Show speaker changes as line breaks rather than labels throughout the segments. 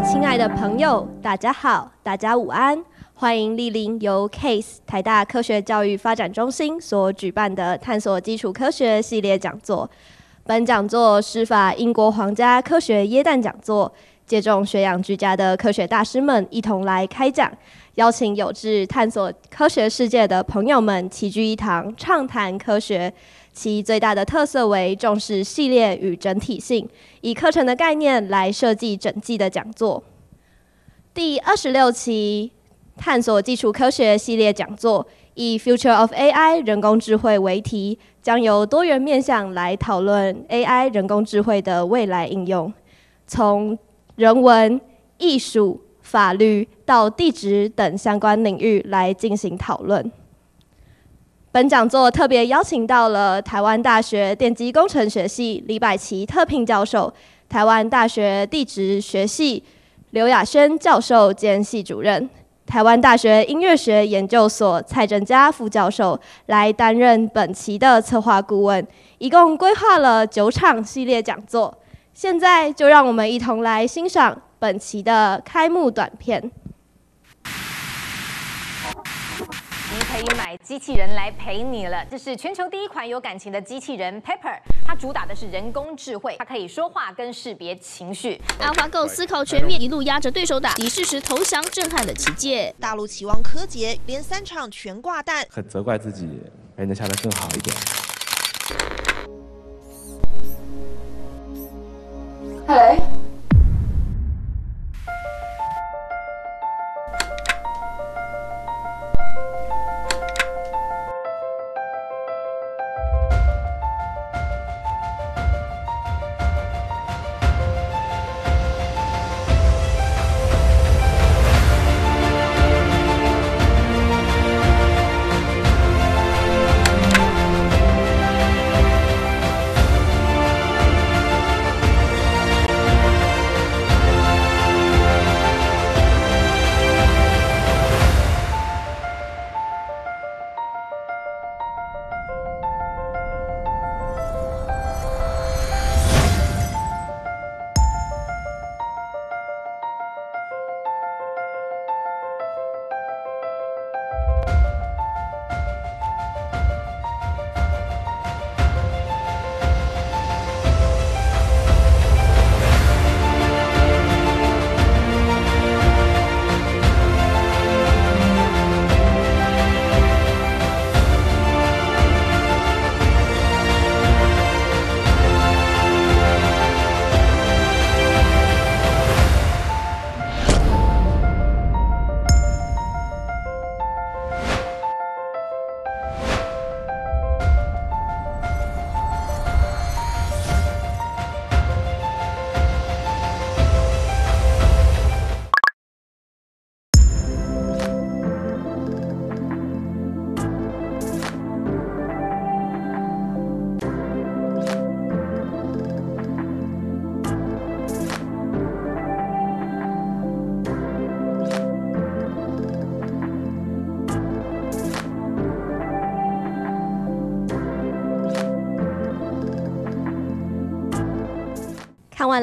亲爱的朋友，大家好，大家午安，欢迎莅临由 Case 台大科学教育发展中心所举办的探索基础科学系列讲座。本讲座施法英国皇家科学耶诞讲座，借重学养俱佳的科学大师们一同来开讲，邀请有志探索科学世界的朋友们齐聚一堂，畅谈科学。其最大的特色为重视系列与整体性，以课程的概念来设计整季的讲座。第二十六期探索基础科学系列讲座以 “Future of AI”（ 人工智慧）为题，将由多元面向来讨论 AI 人工智慧的未来应用，从人文、艺术、法律到地质等相关领域来进行讨论。本讲座特别邀请到了台湾大学电机工程学系李百奇特聘教授、台湾大学地质学系刘雅轩教授兼系主任、台湾大学音乐学研究所蔡振佳副教授来担任本期的策划顾问，一共规划了九场系列讲座。现在就让我们一同来欣赏本期的开幕短片。可以买机器人来陪你了，这是全球第一款有感情的机器人 Pepper，它主打的是人工智慧，它可以说话跟识别情绪。阿华 o 思考全面，一路压着对手打，对视时投降，震撼了棋界。大陆棋王柯洁连三场全挂蛋，
很责怪自己，没能下得更好一点。Hello。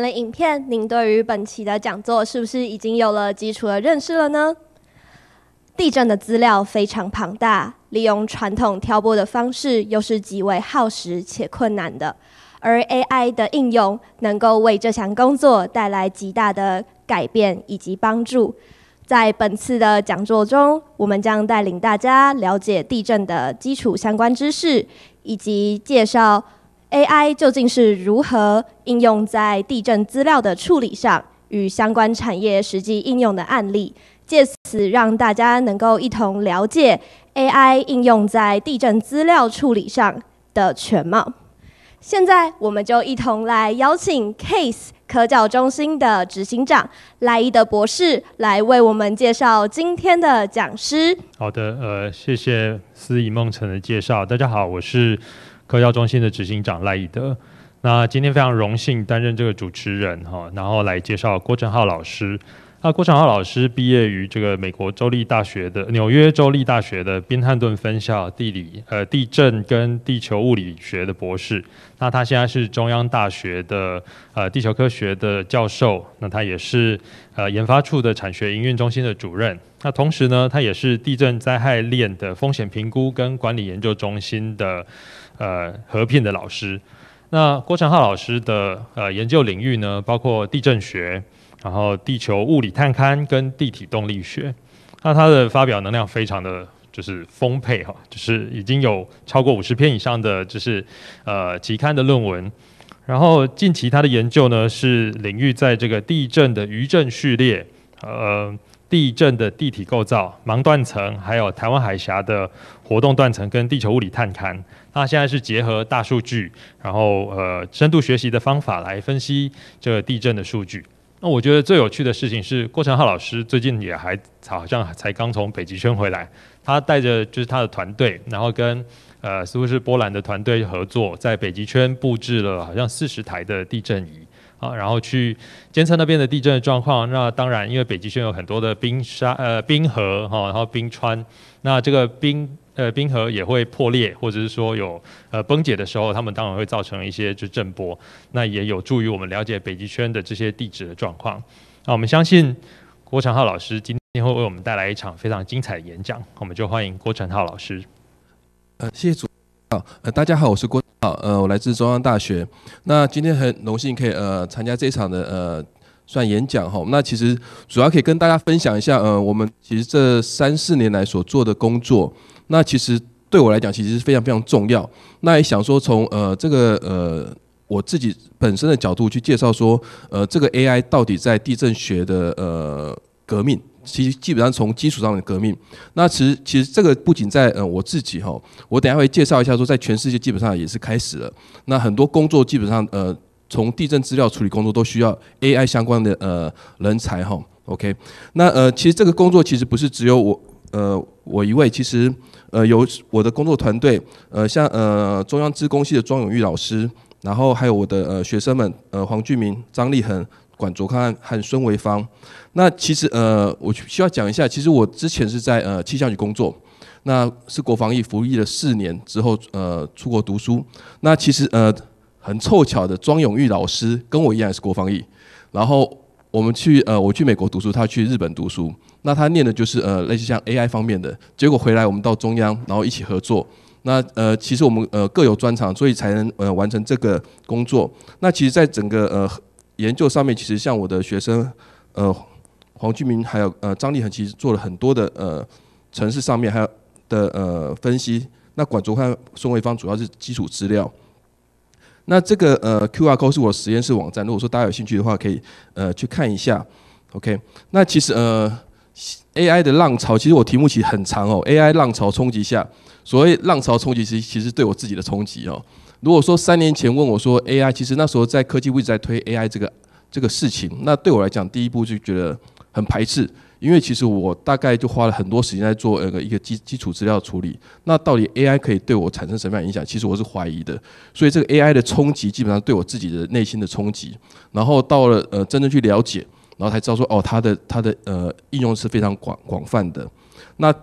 影片，您对于本期的讲座是不是已经有了基础的认识了呢？地震的资料非常庞大，利用传统挑拨的方式又是极为耗时且困难的，而 AI 的应用能够为这项工作带来极大的改变以及帮助。在本次的讲座中，我们将带领大家了解地震的基础相关知识，以及介绍。AI 究竟是如何应用在地震资料的处理上，与相关产业实际应用的案例，借此让大家能够一同了解 AI 应用在地震资料处理上的全貌。现在，我们就一同来邀请 Case 科教中心的执行长赖伊德博士来为我们介绍今天的讲师。
好的，呃，谢谢司仪梦晨的介绍。大家好，我是。科教中心的执行长赖义德，那今天非常荣幸担任这个主持人哈，然后来介绍郭正浩老师。那郭正浩老师毕业于这个美国州立大学的纽约州立大学的宾汉顿分校地理呃地震跟地球物理学的博士。那他现在是中央大学的呃地球科学的教授。那他也是呃研发处的产学营运中心的主任。那同时呢，他也是地震灾害链的风险评估跟管理研究中心的。呃，合聘的老师，那郭成浩老师的呃研究领域呢，包括地震学，然后地球物理探勘跟地体动力学。那他的发表能量非常的就是丰沛哈，就是已经有超过五十篇以上的就是呃期刊的论文。然后近期他的研究呢，是领域在这个地震的余震序列，呃，地震的地体构造盲断层，还有台湾海峡的活动断层跟地球物理探勘。那现在是结合大数据，然后呃深度学习的方法来分析这个地震的数据。那我觉得最有趣的事情是郭成浩老师最近也还好像才刚从北极圈回来，他带着就是他的团队，然后跟呃似乎是波兰的团队合作，在北极圈布置了好像四十台的地震仪啊，然后去监测那边的地震的状况。那当然，因为北极圈有很多的冰沙呃冰河哈，然后冰川，那这个冰。呃，冰河也会破裂，或者是说有呃崩解的时候，他们当然会造成一些就震波，那也有助于我们了解北极圈的这些地质的状况。那我们相信郭长浩老师今天会为我们带来一场非常精彩的演讲，我们就欢迎郭成浩老师。
呃，谢谢主，好，呃，大家好，我是郭，呃，我来自中央大学。那今天很荣幸可以呃参加这场的呃。算演讲哈，那其实主要可以跟大家分享一下，呃，我们其实这三四年来所做的工作，那其实对我来讲其实是非常非常重要。那也想说从呃这个呃我自己本身的角度去介绍说，呃，这个 AI 到底在地震学的呃革命，其实基本上从基础上的革命。那其实其实这个不仅在呃我自己哈，我等下会介绍一下说，在全世界基本上也是开始了。那很多工作基本上呃。从地震资料处理工作都需要 AI 相关的呃人才哈，OK，那呃其实这个工作其实不是只有我呃我一位，其实呃有我的工作团队呃像呃中央资工系的庄永玉老师，然后还有我的呃学生们呃黄俊明、张立恒、管卓康和孙维芳，那其实呃我需要讲一下，其实我之前是在呃气象局工作，那是国防役服役了四年之后呃出国读书，那其实呃。很凑巧的，庄永玉老师跟我一样也是国防艺，然后我们去呃我去美国读书，他去日本读书，那他念的就是呃类似像 AI 方面的，结果回来我们到中央，然后一起合作。那呃其实我们呃各有专长，所以才能呃完成这个工作。那其实，在整个呃研究上面，其实像我的学生呃黄俊明，还有呃张立恒，其实做了很多的呃城市上面还有的呃分析。那管卓汉、宋卫芳主要是基础资料。那这个呃，QRCO 是我的实验室网站，如果说大家有兴趣的话，可以呃去看一下。OK，那其实呃，AI 的浪潮，其实我题目其实很长哦。AI 浪潮冲击下，所谓浪潮冲击，其实其实对我自己的冲击哦。如果说三年前问我说 AI，其实那时候在科技部在推 AI 这个这个事情，那对我来讲，第一步就觉得很排斥。因为其实我大概就花了很多时间在做呃一个基基础资料处理，那到底 AI 可以对我产生什么样影响？其实我是怀疑的，所以这个 AI 的冲击基本上对我自己的内心的冲击。然后到了呃真正去了解，然后才知道说哦，它的它的呃应用是非常广广泛的。那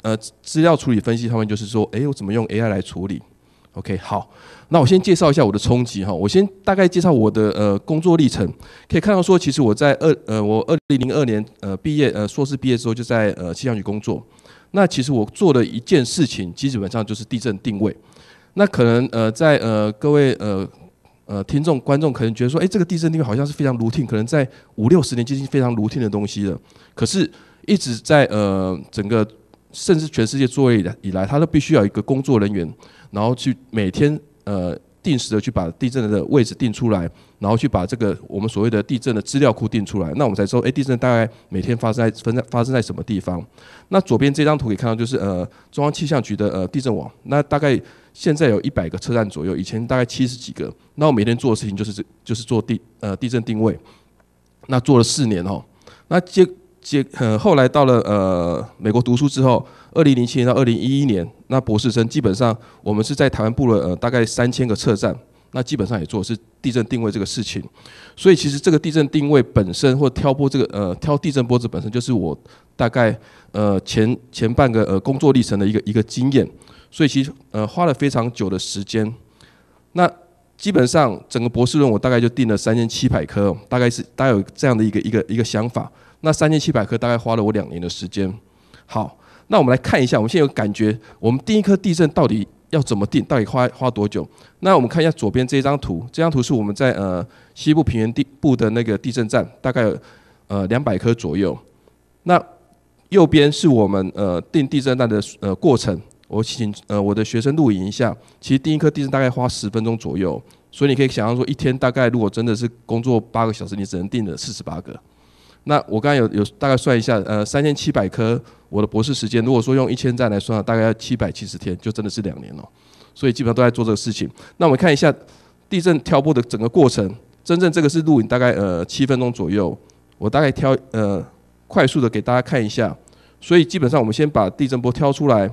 呃资料处理分析，他们就是说，哎，我怎么用 AI 来处理？OK，好。那我先介绍一下我的冲击哈，我先大概介绍我的呃工作历程，可以看到说，其实我在二呃我二零零二年呃毕业呃硕士毕业之后就在呃气象局工作。那其实我做的一件事情基本上就是地震定位。那可能呃在呃各位呃呃听众观众可能觉得说，哎，这个地震定位好像是非常 routine，可能在五六十年接近非常 routine 的东西了。可是，一直在呃整个甚至全世界作业以来，它都必须要一个工作人员，然后去每天。呃，定时的去把地震的位置定出来，然后去把这个我们所谓的地震的资料库定出来，那我们才说，哎，地震大概每天发生在分在发生在什么地方？那左边这张图可以看到，就是呃中央气象局的呃地震网，那大概现在有一百个车站左右，以前大概七十几个。那我每天做的事情就是就是做地呃地震定位，那做了四年哦，那接接呃后来到了呃美国读书之后，二零零七年到二零一一年，那博士生基本上我们是在台湾布了呃大概三千个测站，那基本上也做是地震定位这个事情，所以其实这个地震定位本身或挑拨这个呃挑地震波子本身就是我大概呃前前半个呃工作历程的一个一个经验，所以其实呃花了非常久的时间，那基本上整个博士论我大概就定了三千七百颗，大概是大概有这样的一个一个一个想法。那三千七百颗大概花了我两年的时间。好，那我们来看一下，我们现在有感觉，我们定一颗地震到底要怎么定，到底花花多久？那我们看一下左边这张图，这张图是我们在呃西部平原地部的那个地震站，大概呃两百颗左右。那右边是我们呃定地震站的呃过程。我请呃我的学生录影一下，其实第一颗地震大概花十分钟左右，所以你可以想象说，一天大概如果真的是工作八个小时，你只能定了四十八个。那我刚才有有大概算一下，呃，三千七百颗我的博士时间，如果说用一千站来算，大概要七百七十天，就真的是两年了。所以基本上都在做这个事情。那我们看一下地震挑拨的整个过程，真正这个是录影，大概呃七分钟左右。我大概挑呃快速的给大家看一下。所以基本上我们先把地震波挑出来，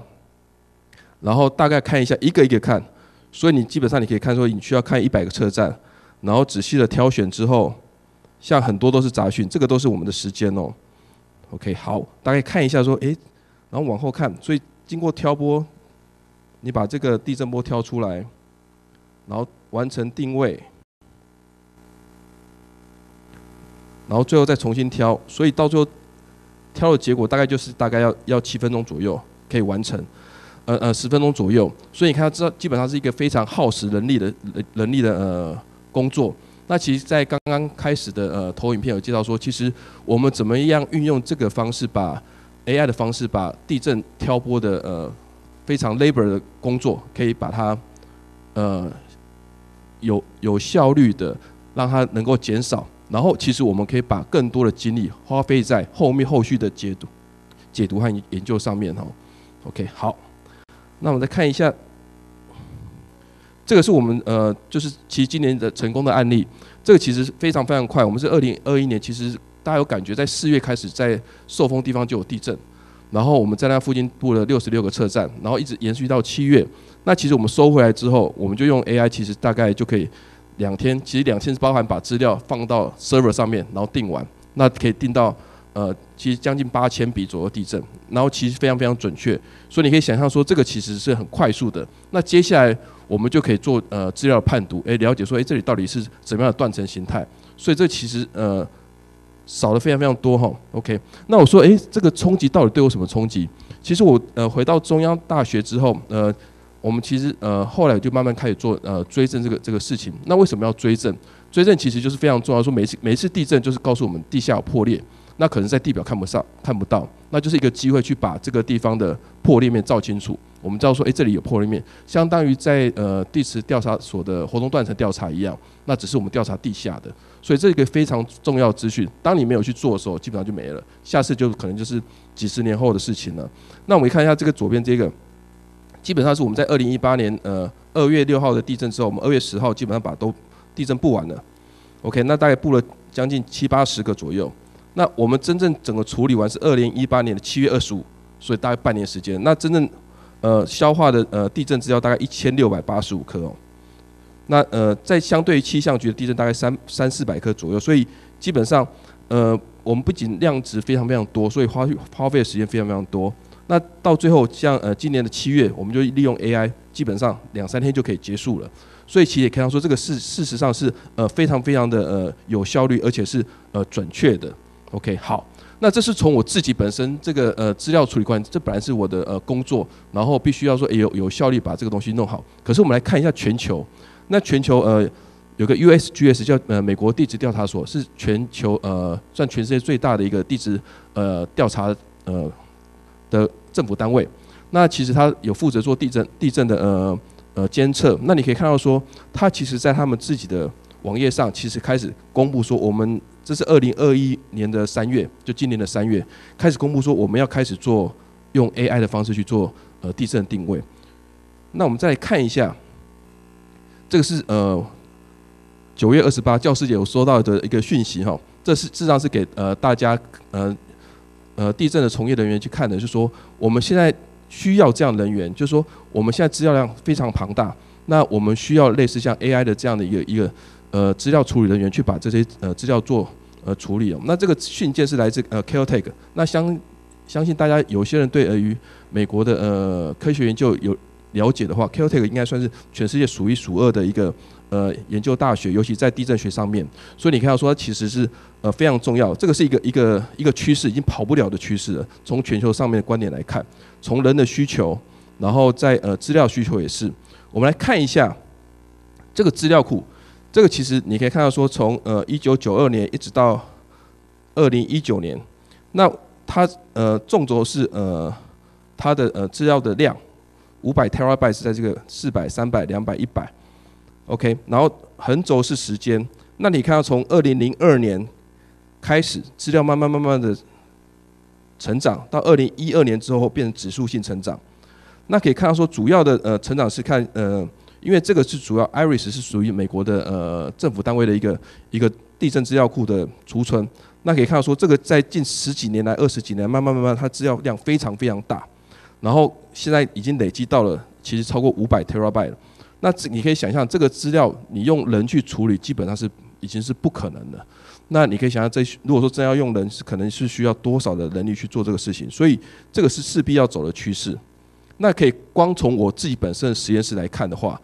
然后大概看一下一个一个看。所以你基本上你可以看出，你需要看一百个车站，然后仔细的挑选之后。像很多都是杂讯，这个都是我们的时间哦。OK，好，大概看一下说，诶，然后往后看，所以经过挑拨，你把这个地震波挑出来，然后完成定位，然后最后再重新挑，所以到最后挑的结果大概就是大概要要七分钟左右可以完成，呃呃十分钟左右，所以你看它这基本上是一个非常耗时人力的、人人力的呃工作。那其实，在刚刚开始的呃投影片有介绍说，其实我们怎么样运用这个方式，把 AI 的方式把地震挑拨的呃非常 Labor 的工作，可以把它呃有有效率的，让它能够减少。然后，其实我们可以把更多的精力花费在后面后续的解读、解读和研究上面哦。OK，好，那我们再看一下。这个是我们呃，就是其实今年的成功的案例，这个其实非常非常快。我们是二零二一年，其实大家有感觉，在四月开始在受风地方就有地震，然后我们在那附近布了六十六个车站，然后一直延续到七月。那其实我们收回来之后，我们就用 AI，其实大概就可以两天，其实两天是包含把资料放到 server 上面，然后定完，那可以定到。呃，其实将近八千笔左右地震，然后其实非常非常准确，所以你可以想象说这个其实是很快速的。那接下来我们就可以做呃资料判读，诶，了解说诶，这里到底是怎么样的断层形态。所以这其实呃少的非常非常多哈。OK，那我说诶，这个冲击到底对我什么冲击？其实我呃回到中央大学之后，呃，我们其实呃后来就慢慢开始做呃追证这个这个事情。那为什么要追证？追证其实就是非常重要，说每次每一次地震就是告诉我们地下有破裂。那可能在地表看不上、看不到，那就是一个机会去把这个地方的破裂面照清楚。我们知道说，哎，这里有破裂面，相当于在呃地磁调查所的活动断层调查一样，那只是我们调查地下的，所以这个非常重要资讯。当你没有去做的时候，基本上就没了。下次就可能就是几十年后的事情了。那我们看一下这个左边这个，基本上是我们在二零一八年呃二月六号的地震之后，我们二月十号基本上把都地震布完了。OK，那大概布了将近七八十个左右。那我们真正整个处理完是二零一八年的七月二十五，所以大概半年时间。那真正，呃，消化的呃地震资料大概一千六百八十五颗哦。那呃，在相对于气象局的地震大概三三四百颗左右，所以基本上，呃，我们不仅量值非常非常多，所以花花费的时间非常非常多。那到最后像呃今年的七月，我们就利用 AI，基本上两三天就可以结束了。所以其实也可以说这个事事实上是呃非常非常的呃有效率，而且是呃准确的。OK，好，那这是从我自己本身这个呃资料处理关，这本来是我的呃工作，然后必须要说有有效率把这个东西弄好。可是我们来看一下全球，那全球呃有个 USGS 叫呃美国地质调查所，是全球呃算全世界最大的一个地质呃调查呃的政府单位。那其实它有负责做地震地震的呃呃监测。那你可以看到说，它其实在他们自己的网页上，其实开始公布说我们。这是二零二一年的三月，就今年的三月开始公布说我们要开始做用 AI 的方式去做呃地震定位。那我们再看一下，这个是呃九月二十八，教师节有收到的一个讯息哈，这是至少是给呃大家呃呃地震的从业人员去看的，就说我们现在需要这样人员，就说我们现在资料量非常庞大，那我们需要类似像 AI 的这样的一个一个呃资料处理人员去把这些呃资料做。呃，处理哦，那这个信件是来自呃，Caltech。那相相信大家有些人对呃于美国的呃科学研究有了解的话，Caltech 应该算是全世界数一数二的一个呃研究大学，尤其在地震学上面。所以你看到说，其实是呃非常重要。这个是一个一个一个趋势，已经跑不了的趋势了。从全球上面的观点来看，从人的需求，然后在呃资料需求也是。我们来看一下这个资料库。这个其实你可以看到，说从呃一九九二年一直到二零一九年，那它呃纵轴是呃它的呃资料的量，五百 terabyte 是在这个四百、三百、两百、一百，OK，然后横轴是时间，那你看到从二零零二年开始资料慢慢慢慢的成长，到二零一二年之后变成指数性成长，那可以看到说主要的呃成长是看呃。因为这个是主要，IRIS 是属于美国的呃政府单位的一个一个地震资料库的储存。那可以看到说，这个在近十几年来二十几年，慢慢慢慢，它资料量非常非常大。然后现在已经累积到了其实超过五百 terabyte 了。那这你可以想象，这个资料你用人去处理，基本上是已经是不可能的。那你可以想象，这如果说真要用人，是可能是需要多少的人力去做这个事情？所以这个是势必要走的趋势。那可以光从我自己本身的实验室来看的话，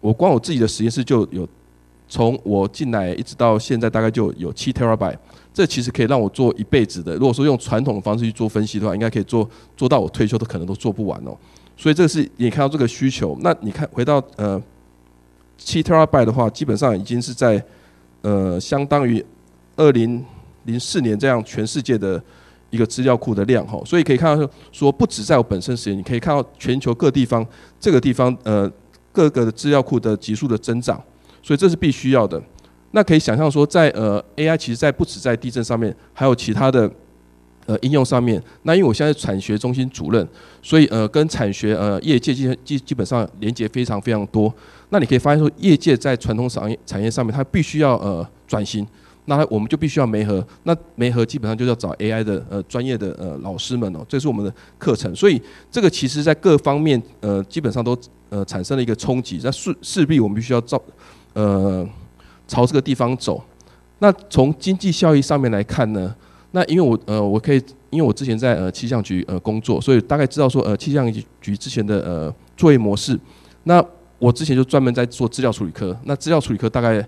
我光我自己的实验室就有，从我进来一直到现在大概就有七 terabyte，这其实可以让我做一辈子的。如果说用传统的方式去做分析的话，应该可以做做到我退休都可能都做不完哦。所以这是你看到这个需求。那你看回到呃七 terabyte 的话，基本上已经是在呃相当于二零零四年这样全世界的。一个资料库的量哈，所以可以看到说，说不止在我本身实验，你可以看到全球各地方这个地方呃各个的资料库的急速的增长，所以这是必须要的。那可以想象说，在呃 AI 其实，在不止在地震上面，还有其他的呃应用上面。那因为我现在产学中心主任，所以呃跟产学呃业界基基基本上连接非常非常多。那你可以发现说，业界在传统产业产业上面，它必须要呃转型。那我们就必须要媒合，那媒合基本上就是要找 AI 的呃专业的呃老师们哦，这是我们的课程，所以这个其实在各方面呃基本上都呃产生了一个冲击，那势势必我们必须要照呃朝这个地方走。那从经济效益上面来看呢，那因为我呃我可以，因为我之前在呃气象局呃工作，所以大概知道说呃气象局之前的呃作业模式，那我之前就专门在做资料处理科，那资料处理科大概。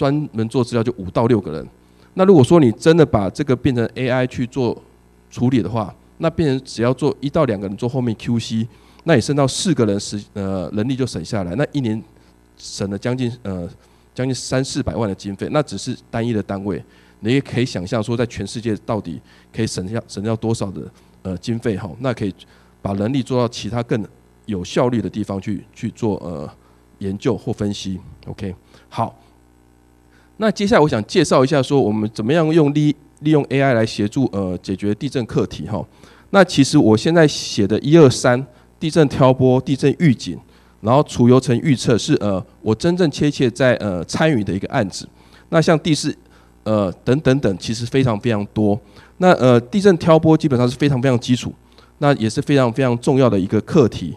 专门做资料就五到六个人，那如果说你真的把这个变成 AI 去做处理的话，那变成只要做一到两个人做后面 QC，那也升到四个人时呃人力就省下来，那一年省了将近呃将近三四百万的经费，那只是单一的单位，你也可以想象说在全世界到底可以省下省掉多少的呃经费哈，那可以把能力做到其他更有效率的地方去去做呃研究或分析。OK，好。那接下来我想介绍一下，说我们怎么样用利利用 AI 来协助呃解决地震课题哈。那其实我现在写的一二三地震挑拨、地震预警，然后储油层预测是呃我真正切切在呃参与的一个案子。那像第四呃等等等，其实非常非常多。那呃地震挑拨基本上是非常非常基础，那也是非常非常重要的一个课题。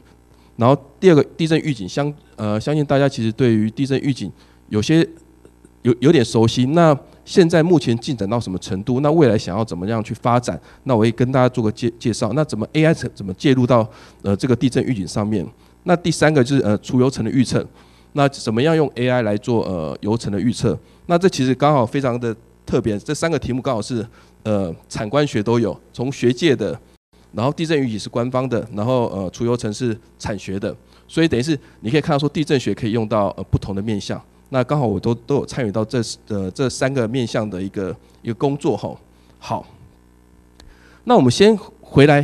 然后第二个地震预警相呃相信大家其实对于地震预警有些。有有点熟悉，那现在目前进展到什么程度？那未来想要怎么样去发展？那我也跟大家做个介介绍。那怎么 AI 怎怎么介入到呃这个地震预警上面？那第三个就是呃除油层的预测，那怎么样用 AI 来做呃油层的预测？那这其实刚好非常的特别，这三个题目刚好是呃产官学都有，从学界的，然后地震预警是官方的，然后呃除油层是产学的，所以等于是你可以看到说地震学可以用到呃不同的面向。那刚好我都都有参与到这呃这三个面向的一个一个工作哈。好，那我们先回来，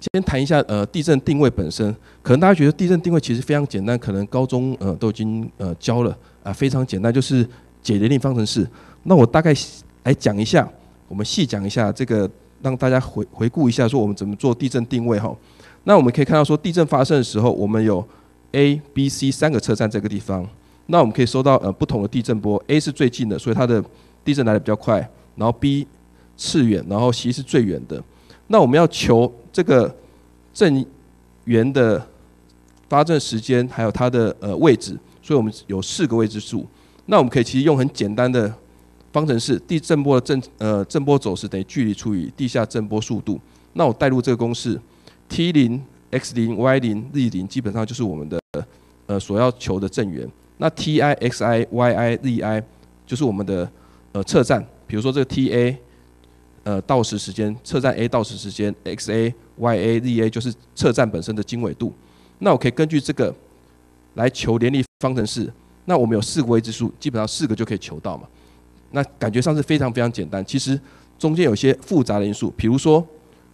先谈一下呃地震定位本身。可能大家觉得地震定位其实非常简单，可能高中呃都已经呃教了啊，非常简单，就是解联立方程式。那我大概来讲一下，我们细讲一下这个，让大家回回顾一下说我们怎么做地震定位哈。那我们可以看到说地震发生的时候，我们有 A、B、C 三个车站这个地方。那我们可以收到呃不同的地震波，A 是最近的，所以它的地震来的比较快，然后 B 次远，然后 C 是最远的。那我们要求这个震源的发震时间还有它的呃位置，所以我们有四个未知数。那我们可以其实用很简单的方程式，地震波的震呃震波走时等于距离除以地下震波速度。那我代入这个公式，t 零、x 零、y 零、z 零基本上就是我们的呃所要求的震源。那 T I X I Y I Z I 就是我们的呃测站，比如说这个 T A，呃到时时间测站 A 到时时间 X A Y A Z A 就是测站本身的经纬度，那我可以根据这个来求联立方程式，那我们有四个未知数，基本上四个就可以求到嘛。那感觉上是非常非常简单，其实中间有些复杂的因素，比如说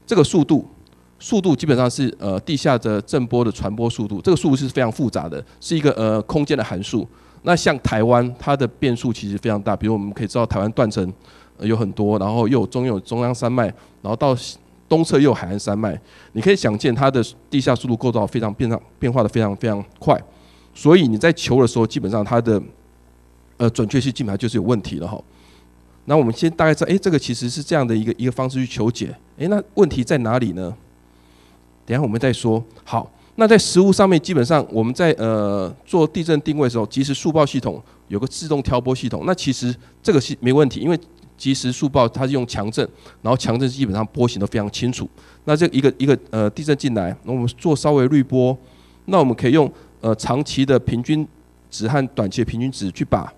这个速度。速度基本上是呃地下的震波的传播速度，这个速度是非常复杂的，是一个呃空间的函数。那像台湾，它的变数其实非常大，比如我们可以知道台湾断层有很多，然后又中有中央山脉，然后到东侧又有海岸山脉，你可以想见它的地下速度构造非常变上变化的非常非常快，所以你在求的时候基本上它的呃准确性基本上就是有问题了哈。那我们先大概知道，哎，这个其实是这样的一个一个方式去求解，诶，那问题在哪里呢？等下我们再说。好，那在实物上面，基本上我们在呃做地震定位的时候，及时速报系统有个自动挑波系统。那其实这个是没问题，因为及时速报它是用强震，然后强震基本上波形都非常清楚。那这一个一个呃地震进来，那我们做稍微滤波，那我们可以用呃长期的平均值和短期的平均值去把。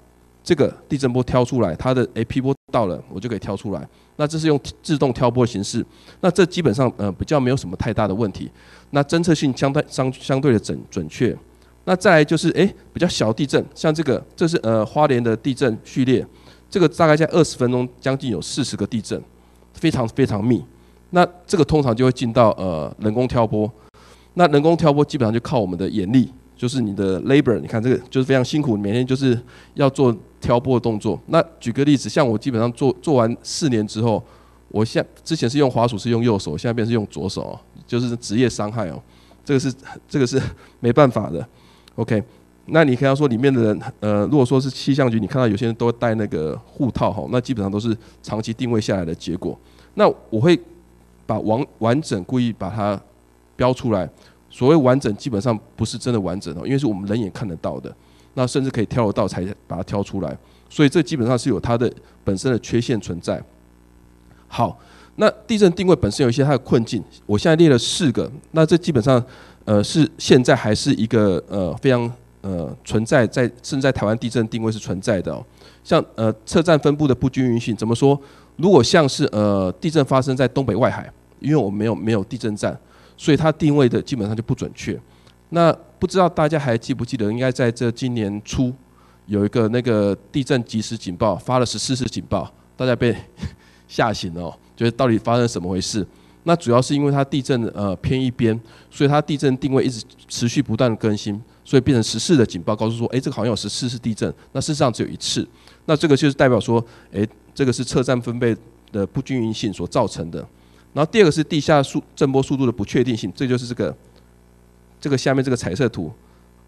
这个地震波挑出来，它的诶 P 波到了，我就可以挑出来。那这是用自动挑拨形式，那这基本上呃比较没有什么太大的问题。那侦测性相对相相对的准准确。那再来就是诶比较小地震，像这个这是呃花莲的地震序列，这个大概在二十分钟将近有四十个地震，非常非常密。那这个通常就会进到呃人工挑拨，那人工挑拨基本上就靠我们的眼力。就是你的 labor，你看这个就是非常辛苦，每天就是要做挑拨的动作。那举个例子，像我基本上做做完四年之后，我现之前是用滑鼠是用右手，现在变是用左手，就是职业伤害哦。这个是这个是 没办法的。OK，那你看到说里面的人，呃，如果说是气象局，你看到有些人都戴那个护套哈，那基本上都是长期定位下来的结果。那我会把完完整故意把它标出来。所谓完整，基本上不是真的完整哦，因为是我们人眼看得到的，那甚至可以挑得到才把它挑出来，所以这基本上是有它的本身的缺陷存在。好，那地震定位本身有一些它的困境，我现在列了四个，那这基本上，呃，是现在还是一个呃非常呃存在在，至在台湾地震定位是存在的哦，像呃车站分布的不均匀性，怎么说？如果像是呃地震发生在东北外海，因为我们没有没有地震站。所以它定位的基本上就不准确。那不知道大家还记不记得，应该在这今年初有一个那个地震及时警报，发了十四次警报，大家被吓醒了，就 是到底发生什么回事？那主要是因为它地震呃偏一边，所以它地震定位一直持续不断的更新，所以变成十四的警报，告诉说，哎，这个好像有十四次地震，那事实上只有一次。那这个就是代表说，哎，这个是测站分贝的不均匀性所造成的。然后第二个是地下速震波速度的不确定性，这就是这个这个下面这个彩色图，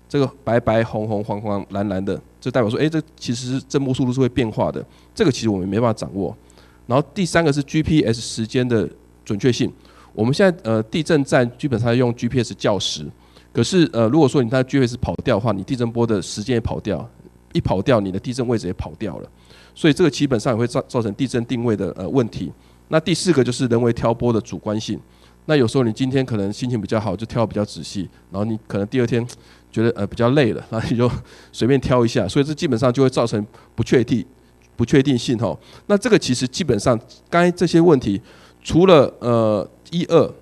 这个白白红红黄黄蓝蓝的，这代表说，哎，这其实震波速度是会变化的，这个其实我们没办法掌握。然后第三个是 GPS 时间的准确性，我们现在呃地震站基本上用 GPS 校时，可是呃如果说你它 GPS 跑掉的话，你地震波的时间也跑掉，一跑掉你的地震位置也跑掉了，所以这个基本上也会造造成地震定位的呃问题。那第四个就是人为挑拨的主观性。那有时候你今天可能心情比较好，就挑比较仔细，然后你可能第二天觉得呃比较累了，那你就随便挑一下。所以这基本上就会造成不确定、不确定性哈。那这个其实基本上，刚才这些问题，除了呃一二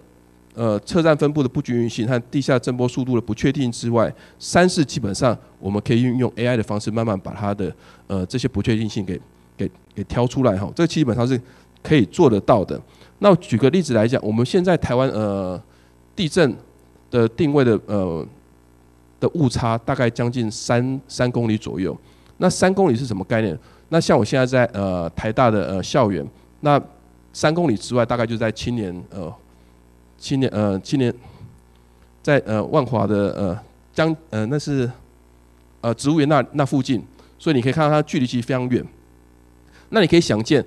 呃车站分布的不均匀性和地下震波速度的不确定之外，三是基本上我们可以运用 AI 的方式慢慢把它的呃这些不确定性给给给挑出来哈。这基本上是。可以做得到的。那举个例子来讲，我们现在台湾呃地震的定位的呃的误差大概将近三三公里左右。那三公里是什么概念？那像我现在在呃台大的呃校园，那三公里之外大概就在青年呃青年呃青年在呃万华的呃江呃那是呃植物园那那附近，所以你可以看到它距离其实非常远。那你可以想见。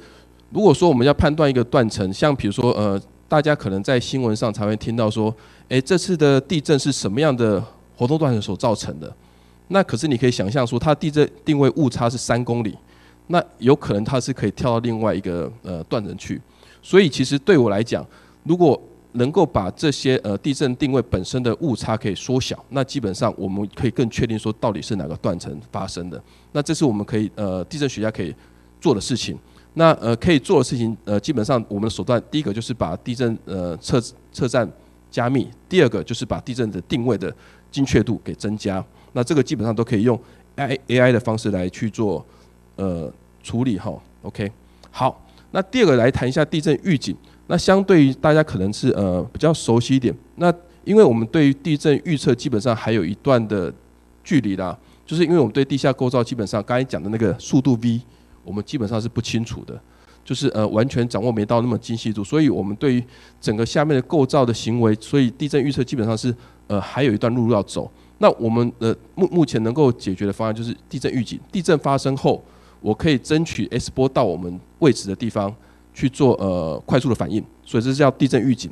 如果说我们要判断一个断层，像比如说，呃，大家可能在新闻上才会听到说，诶，这次的地震是什么样的活动断层所造成的？那可是你可以想象说，它地震定位误差是三公里，那有可能它是可以跳到另外一个呃断层去。所以其实对我来讲，如果能够把这些呃地震定位本身的误差可以缩小，那基本上我们可以更确定说到底是哪个断层发生的。那这是我们可以呃地震学家可以做的事情。那呃可以做的事情，呃基本上我们的手段，第一个就是把地震呃测测站加密，第二个就是把地震的定位的精确度给增加。那这个基本上都可以用 I A I 的方式来去做呃处理哈，OK。好，那第二个来谈一下地震预警。那相对于大家可能是呃比较熟悉一点，那因为我们对于地震预测基本上还有一段的距离啦，就是因为我们对地下构造基本上刚才讲的那个速度 V。我们基本上是不清楚的，就是呃完全掌握没到那么精细度，所以我们对于整个下面的构造的行为，所以地震预测基本上是呃还有一段路要走。那我们的目目前能够解决的方案就是地震预警。地震发生后，我可以争取 S 波到我们位置的地方去做呃快速的反应，所以这是叫地震预警。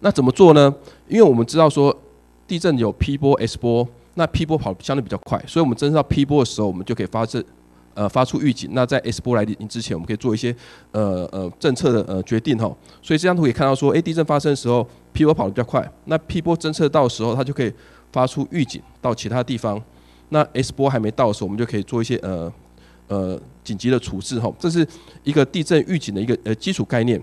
那怎么做呢？因为我们知道说地震有 P 波、S 波，那 P 波跑相对比较快，所以我们侦测到 P 波的时候，我们就可以发射呃，发出预警。那在 S 波来临之前，我们可以做一些呃呃政策的呃决定哈。所以这张图可以看到说，哎，地震发生的时候，P 波跑得比较快。那 P 波侦测到的时候，它就可以发出预警到其他地方。那 S 波还没到的时候，我们就可以做一些呃呃紧急的处置哈。这是一个地震预警的一个呃基础概念。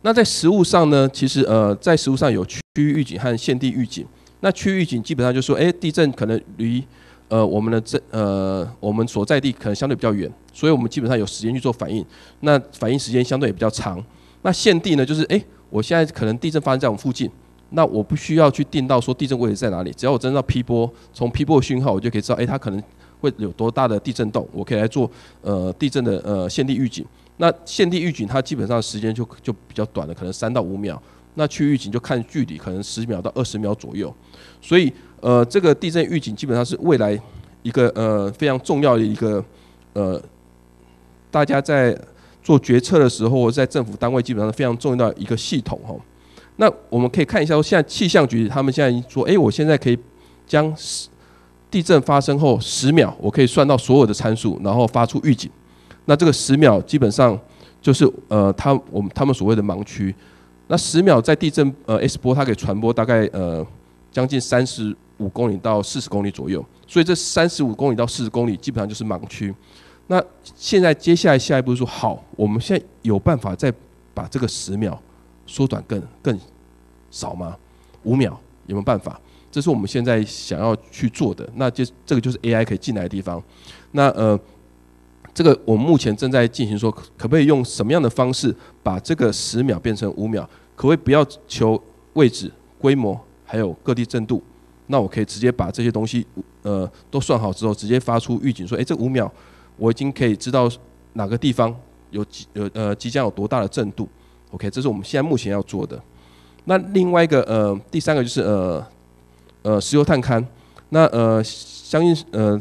那在实物上呢，其实呃在实物上有区域预警和限地预警。那区域预警基本上就说，哎，地震可能离。呃，我们的这呃，我们所在地可能相对比较远，所以我们基本上有时间去做反应。那反应时间相对也比较长。那限地呢，就是哎，我现在可能地震发生在我们附近，那我不需要去定到说地震位置在哪里，只要我侦到 P 波，从 P 波的讯号我就可以知道，哎，它可能会有多大的地震动，我可以来做呃地震的呃限地预警。那限地预警它基本上时间就就比较短了，可能三到五秒。那区域预警就看距离，可能十秒到二十秒左右，所以呃，这个地震预警基本上是未来一个呃非常重要的一个呃，大家在做决策的时候，或者在政府单位基本上是非常重要的一个系统哦。那我们可以看一下，现在气象局他们现在已经说，哎，我现在可以将十地震发生后十秒，我可以算到所有的参数，然后发出预警。那这个十秒基本上就是呃，他我们他们所谓的盲区。那十秒在地震呃 S 波它可以传播大概呃将近三十五公里到四十公里左右，所以这三十五公里到四十公里基本上就是盲区。那现在接下来下一步说好，我们现在有办法再把这个十秒缩短更更少吗？五秒有没有办法？这是我们现在想要去做的。那就这个就是 AI 可以进来的地方。那呃这个我们目前正在进行说可可不可以用什么样的方式把这个十秒变成五秒？可以不要求位置、规模，还有各地震度，那我可以直接把这些东西，呃，都算好之后，直接发出预警，说，哎，这五秒，我已经可以知道哪个地方有几呃呃即将有多大的震度。OK，这是我们现在目前要做的。那另外一个呃，第三个就是呃呃石油探勘，那呃相应呃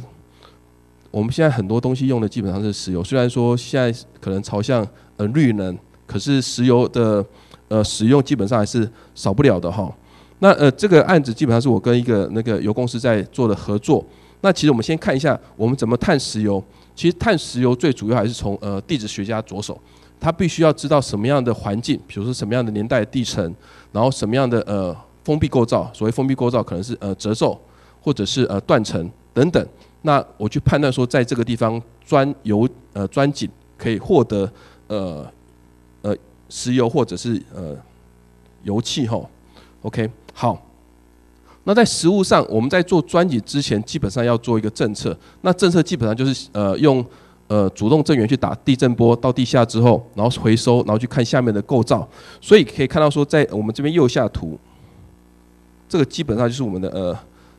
我们现在很多东西用的基本上是石油，虽然说现在可能朝向呃绿能，可是石油的。呃，使用基本上还是少不了的哈。那呃，这个案子基本上是我跟一个那个油公司在做的合作。那其实我们先看一下我们怎么探石油。其实探石油最主要还是从呃地质学家着手，他必须要知道什么样的环境，比如说什么样的年代地层，然后什么样的呃封闭构造。所谓封闭构造可能是呃褶皱，或者是呃断层等等。那我去判断说，在这个地方钻油呃钻井可以获得呃。石油或者是呃油气吼，OK 好。那在实物上，我们在做专辑之前，基本上要做一个政策。那政策基本上就是呃用呃主动震源去打地震波到地下之后，然后回收，然后去看下面的构造。所以可以看到说，在我们这边右下图，这个基本上就是我们的呃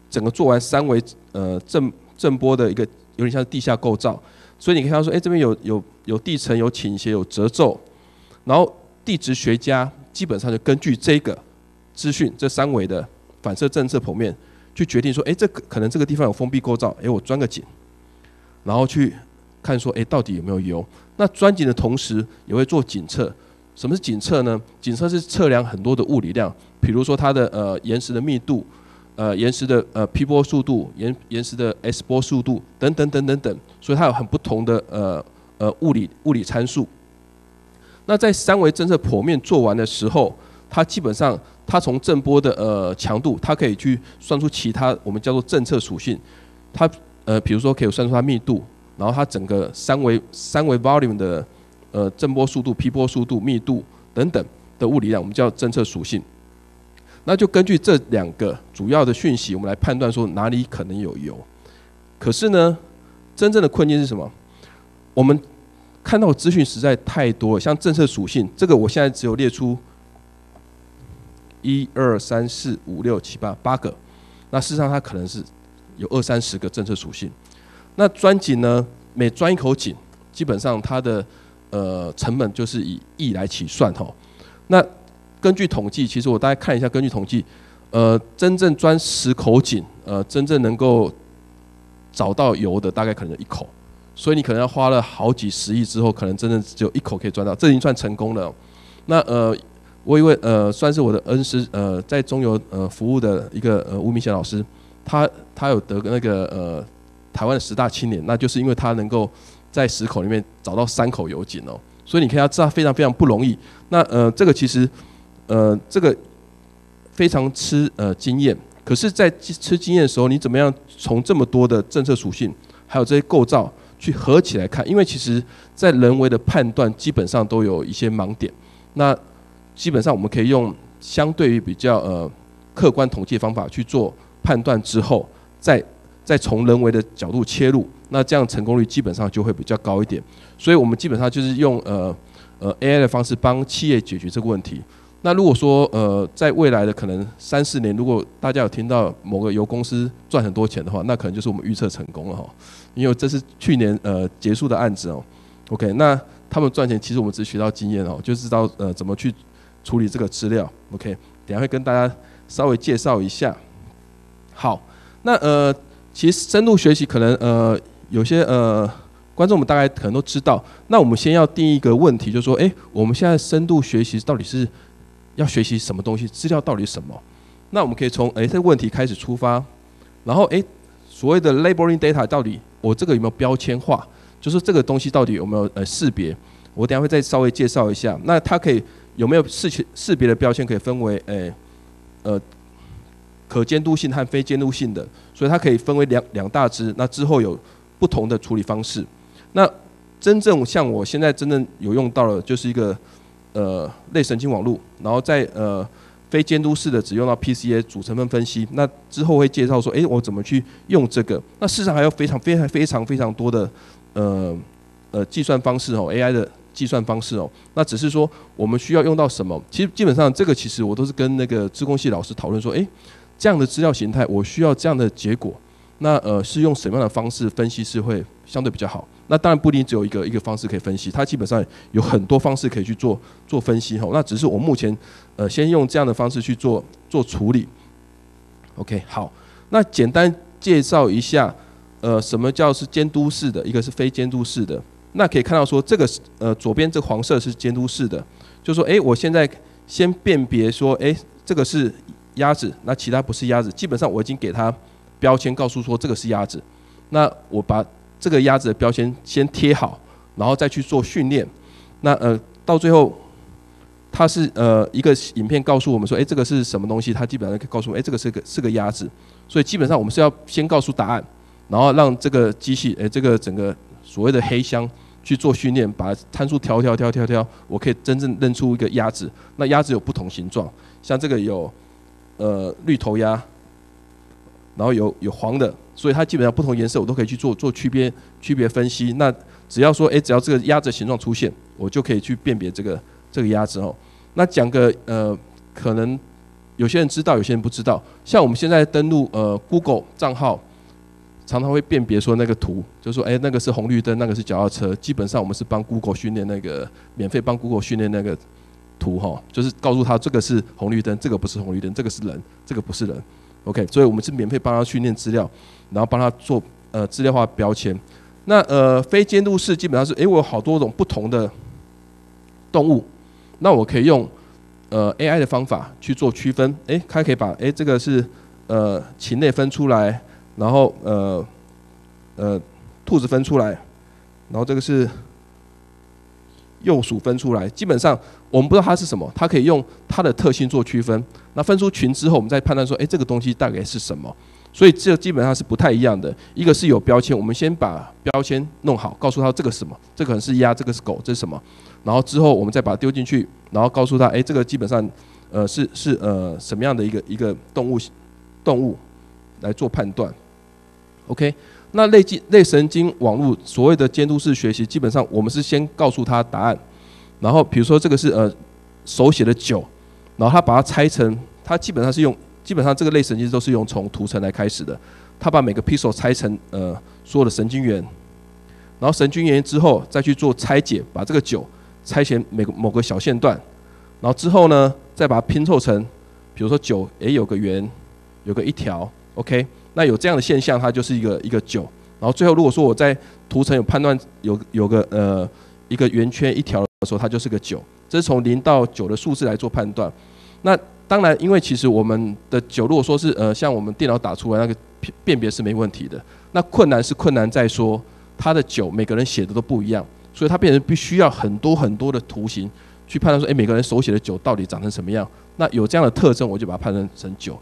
整个做完三维呃震震波的一个有点像地下构造。所以你可以看到说，哎这边有有有地层有倾斜有褶皱，然后。地质学家基本上就根据这个资讯，这三维的反射政策剖面，去决定说，哎，这可能这个地方有封闭构造，哎，我钻个井，然后去看说，哎，到底有没有油。那钻井的同时也会做检测，什么是检测呢？检测是测量很多的物理量，比如说它的呃岩石的密度，呃岩石的呃 P 波速度、岩岩石的 S 波速度等等等等等，所以它有很不同的呃呃物理物理参数。那在三维侦测剖面做完的时候，它基本上它从震波的呃强度，它可以去算出其他我们叫做政策属性，它呃比如说可以算出它密度，然后它整个三维三维 volume 的呃震波速度、P 波速度、密度等等的物理量，我们叫政策属性。那就根据这两个主要的讯息，我们来判断说哪里可能有油。可是呢，真正的困境是什么？我们。看到资讯实在太多，了，像政策属性，这个我现在只有列出一二三四五六七八八个，那事实上它可能是有二三十个政策属性。那钻井呢，每钻一口井，基本上它的呃成本就是以亿来起算哈。那根据统计，其实我大概看一下，根据统计，呃，真正钻十口井，呃，真正能够找到油的大概可能一口。所以你可能要花了好几十亿之后，可能真的只有一口可以赚到，这已经算成功了。那呃，我一位呃算是我的恩师呃，在中游呃服务的一个呃吴明贤老师，他他有得那个呃台湾的十大青年，那就是因为他能够在十口里面找到三口油井哦。所以你可以知道非常非常不容易。那呃这个其实呃这个非常吃呃经验，可是，在吃经验的时候，你怎么样从这么多的政策属性，还有这些构造？去合起来看，因为其实在人为的判断基本上都有一些盲点。那基本上我们可以用相对于比较呃客观统计方法去做判断之后，再再从人为的角度切入，那这样成功率基本上就会比较高一点。所以我们基本上就是用呃呃 AI 的方式帮企业解决这个问题。那如果说呃在未来的可能三四年，如果大家有听到某个油公司赚很多钱的话，那可能就是我们预测成功了哈。因为这是去年呃结束的案子哦，OK，那他们赚钱，其实我们只学到经验哦，就知道呃怎么去处理这个资料，OK，等下会跟大家稍微介绍一下。好，那呃其实深度学习可能呃有些呃观众们大概可能都知道，那我们先要定一个问题，就是说哎我们现在深度学习到底是要学习什么东西，资料到底什么？那我们可以从哎这个问题开始出发，然后哎所谓的 labeling data 到底？我这个有没有标签化？就是这个东西到底有没有呃识别？我等下会再稍微介绍一下。那它可以有没有识识别的标签可以分为诶呃可监督性和非监督性的，所以它可以分为两两大支。那之后有不同的处理方式。那真正像我现在真正有用到的，就是一个呃类神经网络，然后在呃。非监督式的只用到 PCA 主成分分析，那之后会介绍说，哎，我怎么去用这个？那市场还有非常非常非常非常多的呃呃计算方式哦，AI 的计算方式哦，那只是说我们需要用到什么？其实基本上这个其实我都是跟那个资工系老师讨论说，哎，这样的资料形态我需要这样的结果，那呃是用什么样的方式分析是会相对比较好。那当然不一定只有一个一个方式可以分析，它基本上有很多方式可以去做做分析哈。那只是我目前呃先用这样的方式去做做处理。OK，好，那简单介绍一下呃什么叫是监督式的，一个是非监督式的。那可以看到说这个是呃左边这黄色是监督式的，就说哎我现在先辨别说哎这个是鸭子，那其他不是鸭子，基本上我已经给它标签告诉说这个是鸭子，那我把。这个鸭子的标签先贴好，然后再去做训练。那呃，到最后它是呃一个影片告诉我们说，哎，这个是什么东西？它基本上可以告诉，哎，这个是个是个鸭子。所以基本上我们是要先告诉答案，然后让这个机器，哎，这个整个所谓的黑箱去做训练，把参数调调调调调，我可以真正认出一个鸭子。那鸭子有不同形状，像这个有呃绿头鸭。然后有有黄的，所以它基本上不同颜色我都可以去做做区别区别分析。那只要说诶，只要这个鸭子形状出现，我就可以去辨别这个这个鸭子哦。那讲个呃，可能有些人知道，有些人不知道。像我们现在登录呃 Google 账号，常常会辨别说那个图，就说诶，那个是红绿灯，那个是脚踏车。基本上我们是帮 Google 训练那个免费帮 Google 训练那个图哈，就是告诉他这个是红绿灯，这个不是红绿灯，这个是人，这个不是人。OK，所以，我们是免费帮他训练资料，然后帮他做呃资料化标签。那呃非监督式基本上是，诶，我有好多种不同的动物，那我可以用呃 AI 的方法去做区分。诶，它可以把诶这个是呃禽类分出来，然后呃呃兔子分出来，然后这个是幼鼠分出来，基本上。我们不知道它是什么，它可以用它的特性做区分。那分出群之后，我们再判断说，哎，这个东西大概是什么？所以这基本上是不太一样的。一个是有标签，我们先把标签弄好，告诉他这个什么，这可能是鸭，这个是狗，这是什么？然后之后我们再把它丢进去，然后告诉他，哎，这个基本上，呃，是是呃什么样的一个一个动物动物来做判断？OK，那类进类神经网络所谓的监督式学习，基本上我们是先告诉他答案。然后，比如说这个是呃手写的九，然后它把它拆成，它基本上是用，基本上这个类神经都是用从图层来开始的，它把每个 pixel 拆成呃所有的神经元，然后神经元之后再去做拆解，把这个九拆成每个某个小线段，然后之后呢再把它拼凑成，比如说九也有个圆，有个一条，OK，那有这样的现象，它就是一个一个九，然后最后如果说我在图层有判断有有个呃。一个圆圈一条的时候，它就是个九。这是从零到九的数字来做判断。那当然，因为其实我们的九，如果说是呃，像我们电脑打出来那个辨辨别是没问题的。那困难是困难在说，它的九每个人写的都不一样，所以它变成必须要很多很多的图形去判断说，哎，每个人手写的九到底长成什么样？那有这样的特征，我就把它判断成九。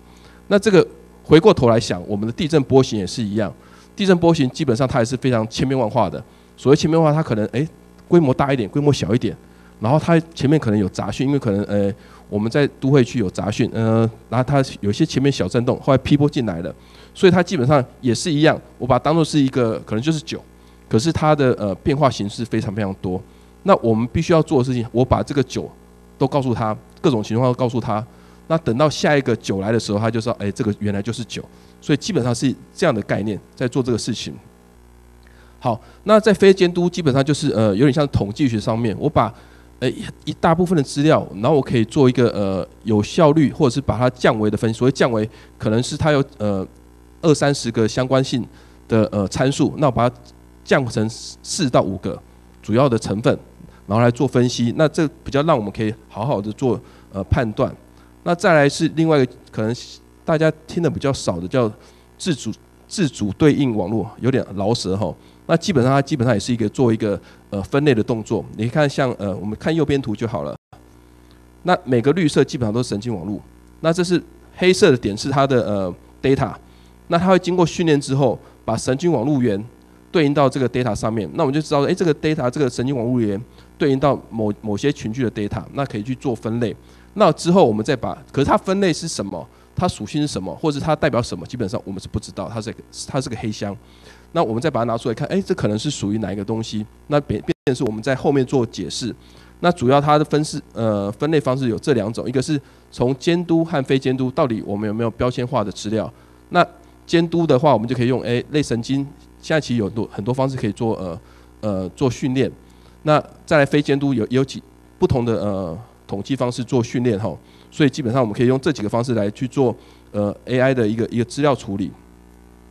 那这个回过头来想，我们的地震波形也是一样。地震波形基本上它也是非常千变万化的。所谓千变万化，它可能哎。规模大一点，规模小一点，然后它前面可能有杂讯，因为可能呃我们在都会区有杂讯，呃，然后它有些前面小震动，后来批波进来了，所以它基本上也是一样，我把它当做是一个可能就是九，可是它的呃变化形式非常非常多，那我们必须要做的事情，我把这个九都告诉他各种情况都告诉他，那等到下一个九来的时候，他就说哎这个原来就是九，所以基本上是这样的概念在做这个事情。好，那在非监督基本上就是呃有点像统计学上面，我把呃一大部分的资料，然后我可以做一个呃有效率或者是把它降维的分析。所谓降维，可能是它有呃二三十个相关性的呃参数，那我把它降成四到五个主要的成分，然后来做分析。那这比较让我们可以好好的做呃判断。那再来是另外一个可能大家听的比较少的叫自主自主对应网络，有点老舌哈。那基本上它基本上也是一个做一个呃分类的动作。你看像呃我们看右边图就好了。那每个绿色基本上都是神经网络。那这是黑色的点是它的呃 data。那它会经过训练之后，把神经网络源对应到这个 data 上面。那我们就知道，哎这个 data 这个神经网络源对应到某某些群聚的 data，那可以去做分类。那之后我们再把，可是它分类是什么？它属性是什么？或者它代表什么？基本上我们是不知道，它是它是个黑箱。那我们再把它拿出来看，哎，这可能是属于哪一个东西？那变便是我们在后面做解释。那主要它的分式，呃，分类方式有这两种，一个是从监督和非监督，到底我们有没有标签化的资料？那监督的话，我们就可以用哎类神经，现在其实有多很多方式可以做呃呃做训练。那再来非监督有有几不同的呃统计方式做训练哈，所以基本上我们可以用这几个方式来去做呃 AI 的一个一个资料处理，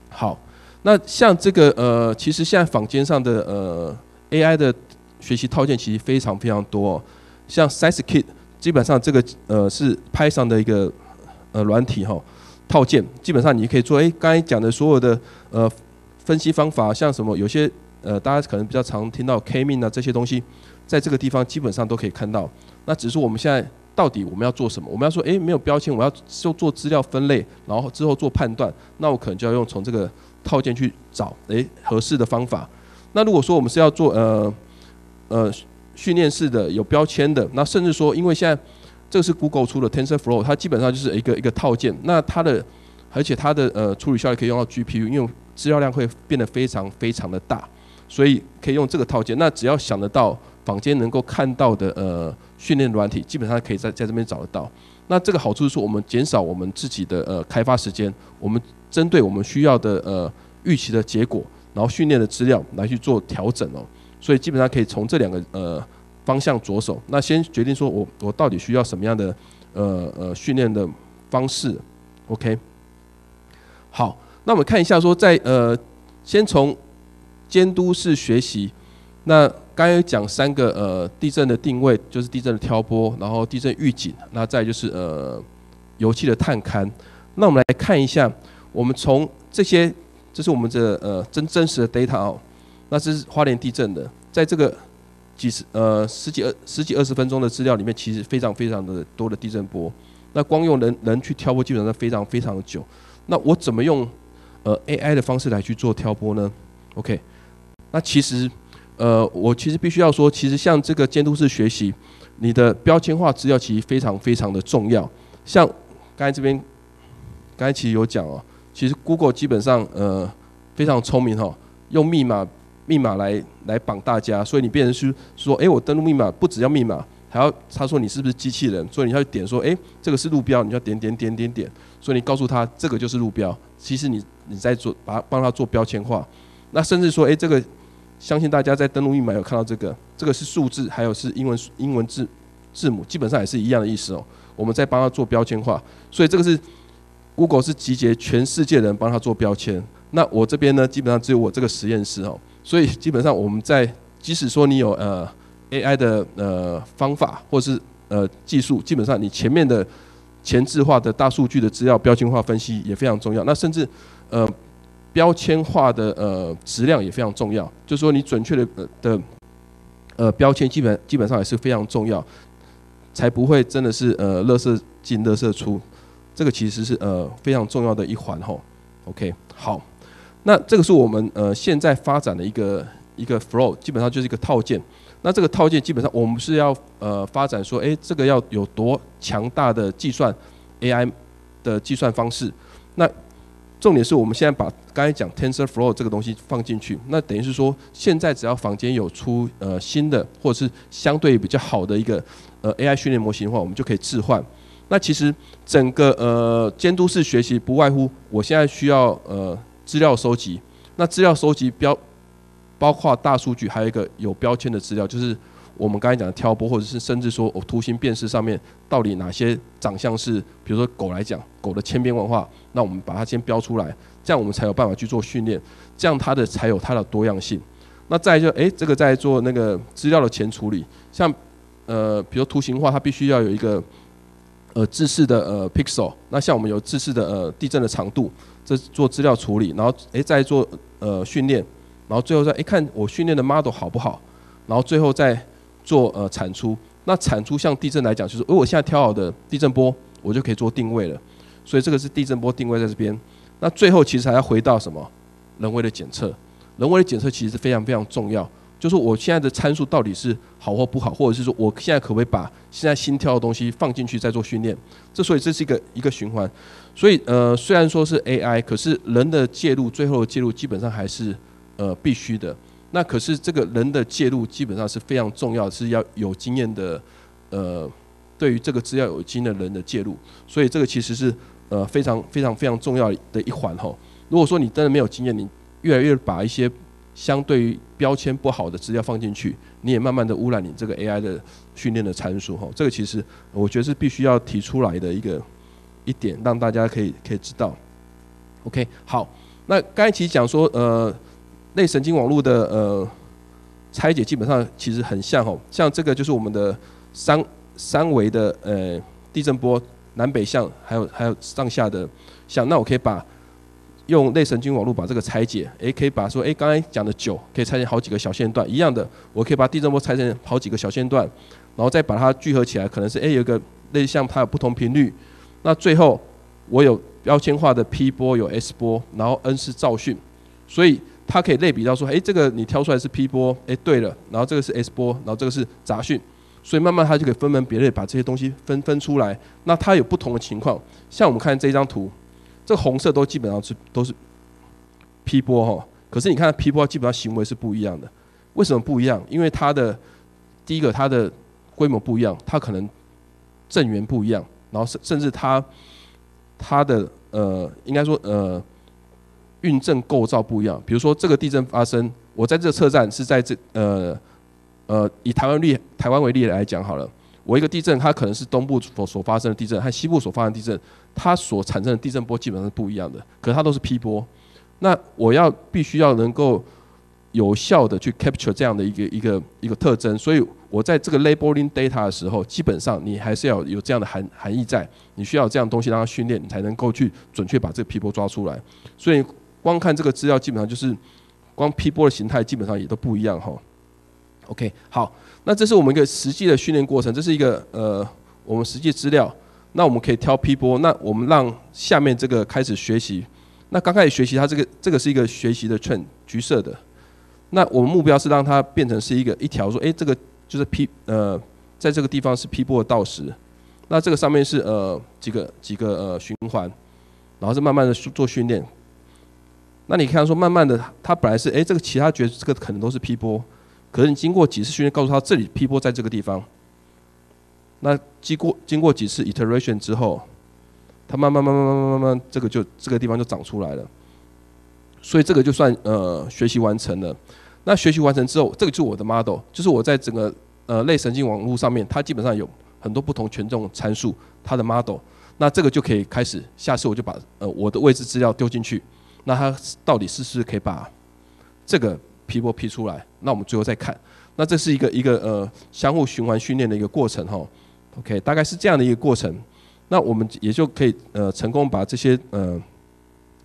好。那像这个呃，其实现在坊间上的呃 AI 的学习套件其实非常非常多，像 s z i k i t 基本上这个呃是 Python 的一个呃软体哈套件，基本上你可以做哎刚才讲的所有的呃分析方法，像什么有些呃大家可能比较常听到 K-mean 啊这些东西，在这个地方基本上都可以看到。那只是我们现在到底我们要做什么？我们要说哎没有标签，我要就做资料分类，然后之后做判断，那我可能就要用从这个。套件去找，诶合适的方法。那如果说我们是要做呃呃训练式的有标签的，那甚至说，因为现在这个是 Google 出的 TensorFlow，它基本上就是一个一个套件，那它的而且它的呃处理效率可以用到 GPU，因为资料量会变得非常非常的大，所以可以用这个套件。那只要想得到坊间能够看到的呃训练软体，基本上可以在在这边找得到。那这个好处是我们减少我们自己的呃开发时间，我们针对我们需要的呃预期的结果，然后训练的资料来去做调整哦，所以基本上可以从这两个呃方向着手，那先决定说我我到底需要什么样的呃呃训练的方式，OK，好，那我们看一下说在呃先从监督式学习，那。刚才讲三个呃地震的定位，就是地震的挑拨，然后地震预警，那再就是呃油气的探勘。那我们来看一下，我们从这些，这是我们这呃真真实的 data 哦。那这是花莲地震的，在这个几十呃十几二十几二十分钟的资料里面，其实非常非常的多的地震波。那光用人人去挑拨，基本上非常非常的久。那我怎么用呃 AI 的方式来去做挑拨呢？OK，那其实。呃，我其实必须要说，其实像这个监督式学习，你的标签化资料其实非常非常的重要。像刚才这边，刚才其实有讲哦，其实 Google 基本上呃非常聪明哈，用密码密码来来绑大家，所以你变成是说，哎，我登录密码不只要密码，还要他说你是不是机器人，所以你要点说，哎，这个是路标，你要点点点点点，所以你告诉他这个就是路标，其实你你在做把帮他做标签化，那甚至说，哎，这个。相信大家在登录密码有看到这个，这个是数字，还有是英文英文字字母，基本上也是一样的意思哦。我们在帮他做标签化，所以这个是 Google 是集结全世界人帮他做标签。那我这边呢，基本上只有我这个实验室哦。所以基本上我们在，即使说你有呃 AI 的呃方法或是呃技术，基本上你前面的前置化的大数据的资料标签化分析也非常重要。那甚至呃。标签化的呃质量也非常重要，就是说你准确的呃的呃标签基本基本上也是非常重要，才不会真的是呃乐色进乐色出，这个其实是呃非常重要的一环吼。OK，好，那这个是我们呃现在发展的一个一个 flow，基本上就是一个套件。那这个套件基本上我们是要呃发展说，哎，这个要有多强大的计算 AI 的计算方式，那。重点是我们现在把刚才讲 Tensor Flow 这个东西放进去，那等于是说，现在只要房间有出呃新的或者是相对比较好的一个呃 AI 训练模型的话，我们就可以置换。那其实整个呃监督式学习不外乎，我现在需要呃资料收集，那资料收集标包括大数据，还有一个有标签的资料，就是我们刚才讲的挑拨，或者是甚至说，我图形辨识上面到底哪些长相是，比如说狗来讲，狗的千变万化。那我们把它先标出来，这样我们才有办法去做训练，这样它的才有它的多样性。那再就诶，这个在做那个资料的前处理，像呃，比如图形化，它必须要有一个呃自适的呃 pixel。那像我们有自适的呃地震的长度，这做资料处理，然后诶，再做呃训练，然后最后再诶，看我训练的 model 好不好，然后最后再做呃产出。那产出像地震来讲，就是哎我现在挑好的地震波，我就可以做定位了。所以这个是地震波定位在这边，那最后其实还要回到什么？人为的检测，人为的检测其实非常非常重要。就是我现在的参数到底是好或不好，或者是说我现在可不可以把现在新挑的东西放进去再做训练？这所以这是一个一个循环。所以呃，虽然说是 AI，可是人的介入，最后的介入基本上还是呃必须的。那可是这个人的介入基本上是非常重要，是要有经验的呃，对于这个资料有经验的人的介入。所以这个其实是。呃，非常非常非常重要的一环吼。如果说你真的没有经验，你越来越把一些相对于标签不好的资料放进去，你也慢慢的污染你这个 AI 的训练的参数吼。这个其实我觉得是必须要提出来的一个一点，让大家可以可以知道。OK，好，那刚才其实讲说，呃，类神经网络的呃拆解基本上其实很像吼，像这个就是我们的三三维的呃地震波。南北向还有还有上下的向，那我可以把用类神经网络把这个拆解，哎，可以把说，诶刚才讲的九可以拆成好几个小线段，一样的，我可以把地震波拆成好几个小线段，然后再把它聚合起来，可能是，诶有个类像它有不同频率，那最后我有标签化的 P 波，有 S 波，然后 N 是噪讯，所以它可以类比到说，诶这个你挑出来是 P 波，诶对了，然后这个是 S 波，然后这个是杂讯。所以慢慢它就可以分门别类把这些东西分分出来。那它有不同的情况，像我们看这张图，这红色都基本上是都是 P 波哈。可是你看 P 波基本上行为是不一样的，为什么不一样？因为它的第一个它的规模不一样，它可能震源不一样，然后甚甚至它它的呃应该说呃运震构造不一样。比如说这个地震发生，我在这个车站是在这呃。呃，以台湾例台湾为例来讲好了，我一个地震，它可能是东部所所发生的地震和西部所发生地震，它所产生的地震波基本上是不一样的，可它都是 P 波，那我要必须要能够有效的去 capture 这样的一个一个一个特征，所以我在这个 labeling data 的时候，基本上你还是要有这样的含含义在，你需要这样东西让它训练，你才能够去准确把这个 P 波抓出来，所以光看这个资料基本上就是光 P 波的形态基本上也都不一样哈。OK，好，那这是我们一个实际的训练过程，这是一个呃我们实际资料，那我们可以挑 P 波，那我们让下面这个开始学习，那刚开始学习它这个这个是一个学习的圈，橘色的，那我们目标是让它变成是一个一条说，哎，这个就是 P 呃在这个地方是 P 波的倒时，那这个上面是呃几个几个呃循环，然后是慢慢的做训练，那你看说慢慢的它本来是哎这个其他觉这个可能都是 P 波。可是你经过几次训练，告诉他这里劈波在这个地方。那经过经过几次 iteration 之后，他慢慢慢慢慢慢慢慢这个就这个地方就长出来了。所以这个就算呃学习完成了。那学习完成之后，这个就我的 model，就是我在整个呃类神经网络上面，它基本上有很多不同权重参数，它的 model。那这个就可以开始，下次我就把呃我的位置资料丢进去，那它到底是不是可以把这个？P 波 P 出来，那我们最后再看，那这是一个一个呃相互循环训练的一个过程哈，OK 大概是这样的一个过程，那我们也就可以呃成功把这些呃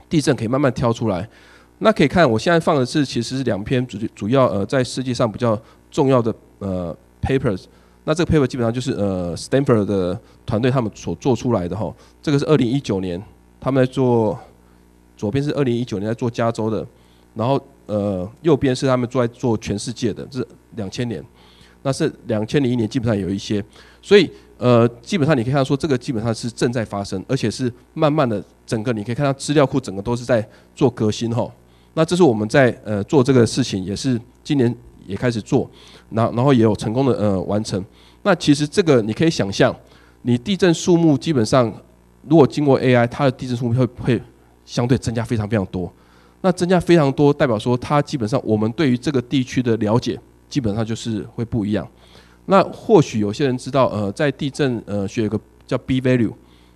地震可以慢慢挑出来，那可以看我现在放的是其实是两篇主主要呃在世界上比较重要的呃 papers，那这个 paper 基本上就是呃 Stanford 的团队他们所做出来的哈，这个是二零一九年他们在做，左边是二零一九年在做加州的。然后呃，右边是他们做在做全世界的，是两千年，那是两千零一年，基本上有一些，所以呃，基本上你可以看到说这个基本上是正在发生，而且是慢慢的，整个你可以看到资料库整个都是在做革新哈。那这是我们在呃做这个事情，也是今年也开始做，然然后也有成功的呃完成。那其实这个你可以想象，你地震数目基本上如果经过 AI，它的地震数目会会相对增加非常非常多。那增加非常多，代表说它基本上我们对于这个地区的了解基本上就是会不一样。那或许有些人知道，呃，在地震呃学有个叫 B value，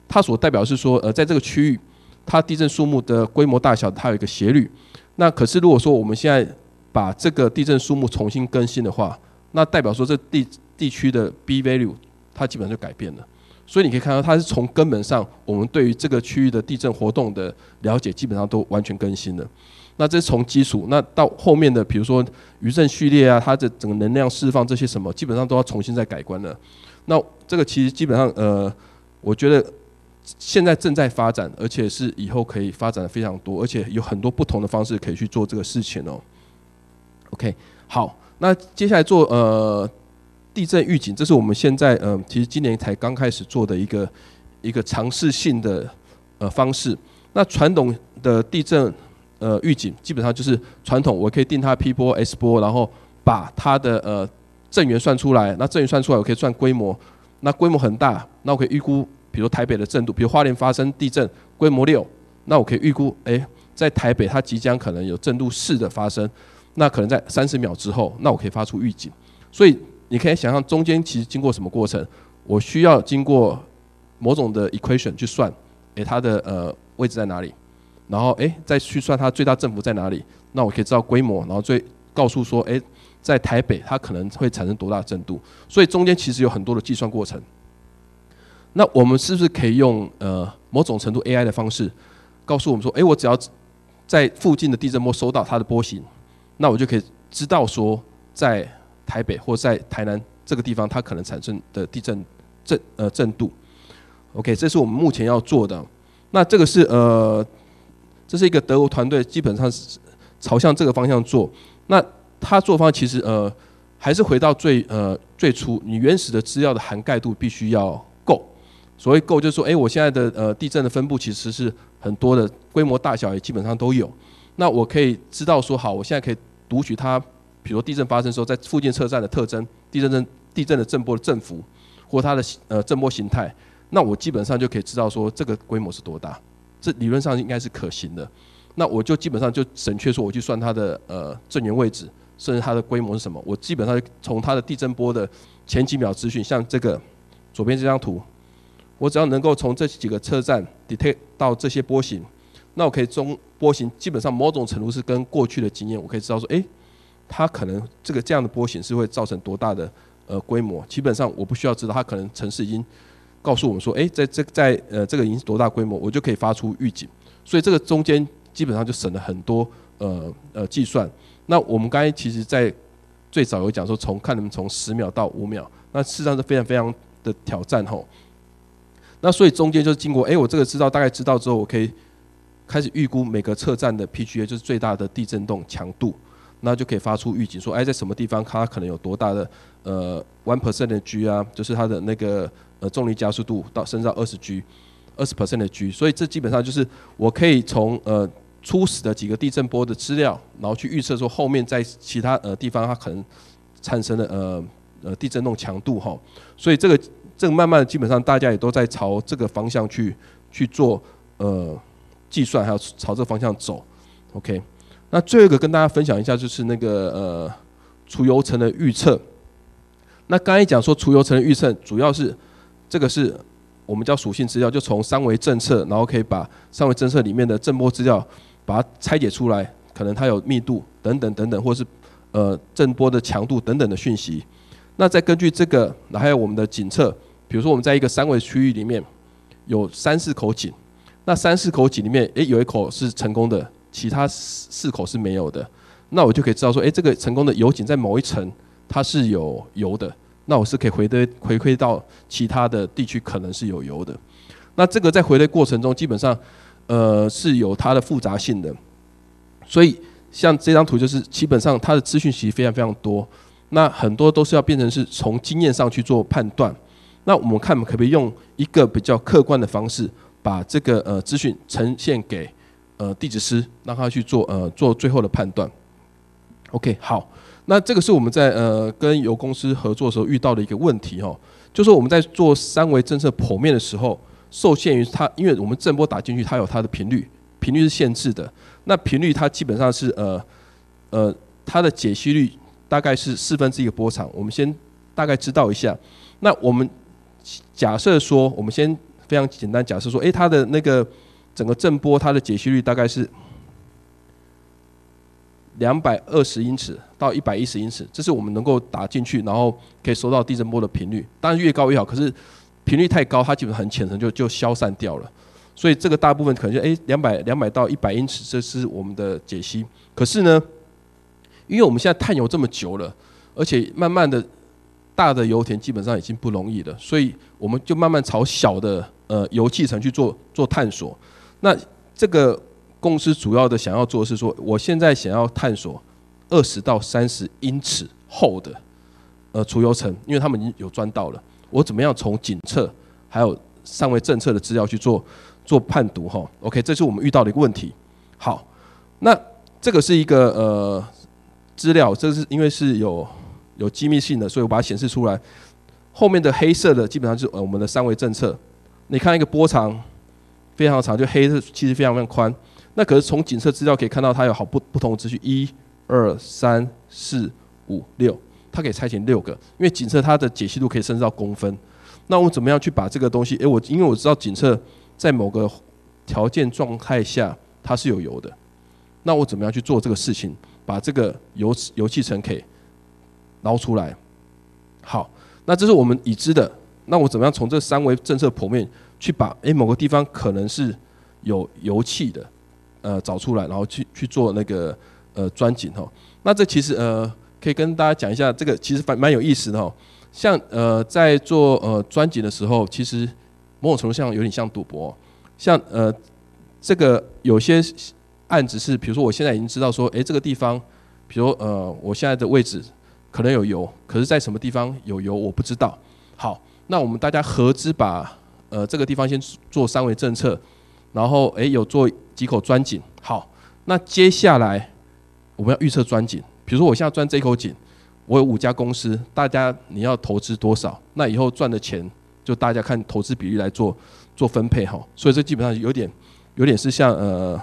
它所代表是说呃在这个区域它地震数目的规模大小，它有一个斜率。那可是如果说我们现在把这个地震数目重新更新的话，那代表说这地地区的 B value 它基本上就改变了。所以你可以看到，它是从根本上，我们对于这个区域的地震活动的了解，基本上都完全更新了。那这是从基础，那到后面的，比如说余震序列啊，它的整个能量释放这些什么，基本上都要重新再改观了。那这个其实基本上，呃，我觉得现在正在发展，而且是以后可以发展的非常多，而且有很多不同的方式可以去做这个事情哦。OK，好，那接下来做呃。地震预警，这是我们现在嗯，其实今年才刚开始做的一个一个尝试性的呃方式。那传统的地震呃预警，基本上就是传统，我可以定它 P 波、S 波，然后把它的呃震源算出来。那震源算出来，我可以算规模。那规模很大，那我可以预估，比如台北的震度，比如花莲发生地震规模六，那我可以预估，哎，在台北它即将可能有震度四的发生，那可能在三十秒之后，那我可以发出预警。所以你可以想象中间其实经过什么过程？我需要经过某种的 equation 去算，诶，它的呃位置在哪里？然后诶，再去算它最大振幅在哪里？那我可以知道规模，然后最告诉说，诶，在台北它可能会产生多大震度？所以中间其实有很多的计算过程。那我们是不是可以用呃某种程度 AI 的方式告诉我们说，诶，我只要在附近的地震波收到它的波形，那我就可以知道说在。台北或在台南这个地方，它可能产生的地震震呃震度，OK，这是我们目前要做的。那这个是呃，这是一个德国团队，基本上是朝向这个方向做。那他做方其实呃还是回到最呃最初，你原始的资料的涵盖度必须要够。所谓够，就是说，哎，我现在的呃地震的分布其实是很多的，规模大小也基本上都有。那我可以知道说，好，我现在可以读取它。比如地震发生时候，在附近车站的特征、地震震地震的震波的振幅，或它的呃震波形态，那我基本上就可以知道说这个规模是多大。这理论上应该是可行的。那我就基本上就省却说我去算它的呃震源位置，甚至它的规模是什么。我基本上从它的地震波的前几秒资讯，像这个左边这张图，我只要能够从这几个车站 detect 到这些波形，那我可以中波形基本上某种程度是跟过去的经验，我可以知道说，哎。它可能这个这样的波形是会造成多大的呃规模？基本上我不需要知道，它可能城市已经告诉我们说，哎，在这在呃这个已经是多大规模，我就可以发出预警。所以这个中间基本上就省了很多呃呃计算。那我们刚才其实在最早有讲说，从看你们从十秒到五秒，那事实上是非常非常的挑战吼。那所以中间就是经过，哎，我这个知道大概知道之后，我可以开始预估每个测站的 PGA，就是最大的地震动强度。那就可以发出预警，说哎，在什么地方它可能有多大的呃 one percent 的 g 啊，就是它的那个呃重力加速度到升到二十 g，二十 percent 的 g。所以这基本上就是我可以从呃初始的几个地震波的资料，然后去预测说后面在其他呃地方它可能产生的呃呃地震动强度哈。所以这个这个慢慢的基本上大家也都在朝这个方向去去做呃计算，还有朝这个方向走，OK。那最后一个跟大家分享一下，就是那个呃除油层的预测。那刚才讲说除油层的预测，主要是这个是我们叫属性资料，就从三维政策，然后可以把三维政策里面的震波资料把它拆解出来，可能它有密度等等等等，或是呃震波的强度等等的讯息。那再根据这个，还有我们的井测，比如说我们在一个三维区域里面有三四口井，那三四口井里面，诶有一口是成功的。其他四四口是没有的，那我就可以知道说，哎，这个成功的油井在某一层它是有油的，那我是可以回的回馈到其他的地区可能是有油的。那这个在回的过程中，基本上呃是有它的复杂性的，所以像这张图就是基本上它的资讯其实非常非常多，那很多都是要变成是从经验上去做判断。那我们看可不可以用一个比较客观的方式，把这个呃资讯呈现给。呃，地质师让他去做呃，做最后的判断。OK，好，那这个是我们在呃跟油公司合作的时候遇到的一个问题哦，就是我们在做三维政策剖面的时候，受限于它，因为我们震波打进去，它有它的频率，频率是限制的。那频率它基本上是呃呃，它的解析率大概是四分之一个波长。我们先大概知道一下。那我们假设说，我们先非常简单假设说，诶，它的那个。整个震波它的解析率大概是两百二十英尺到一百一十英尺，这是我们能够打进去，然后可以收到地震波的频率。当然越高越好，可是频率太高，它基本很浅层就就消散掉了。所以这个大部分可能就哎，两百两百到一百英尺，这是我们的解析。可是呢，因为我们现在探油这么久了，而且慢慢的大的油田基本上已经不容易了，所以我们就慢慢朝小的呃油气层去做做探索。那这个公司主要的想要做是说，我现在想要探索二十到三十英尺厚的呃储油层，因为他们已经有钻到了。我怎么样从警测还有三维政策的资料去做做判读哈？OK，这是我们遇到的一个问题。好，那这个是一个呃资料，这是因为是有有机密性的，所以我把它显示出来。后面的黑色的基本上是呃我们的三维政策。你看一个波长。非常长，就黑色其实非常非常宽。那可是从检测资料可以看到，它有好不不同的秩序，一、二、三、四、五、六，它可以拆成六个。因为检测它的解析度可以升到公分。那我怎么样去把这个东西？诶，我因为我知道检测在某个条件状态下它是有油的。那我怎么样去做这个事情，把这个油油气层可以捞出来？好，那这是我们已知的。那我怎么样从这三维政策剖面？去把诶某个地方可能是有油气的，呃找出来，然后去去做那个呃钻井哈。那这其实呃可以跟大家讲一下，这个其实蛮蛮有意思的哈。像呃在做呃钻井的时候，其实某种程度上有点像赌博。像呃这个有些案子是，比如说我现在已经知道说，诶这个地方，比如呃我现在的位置可能有油，可是在什么地方有油我不知道。好，那我们大家合资把。呃，这个地方先做三维政策，然后诶，有做几口钻井。好，那接下来我们要预测钻井。比如说我现在钻这口井，我有五家公司，大家你要投资多少？那以后赚的钱就大家看投资比例来做做分配哈。所以这基本上有点有点是像呃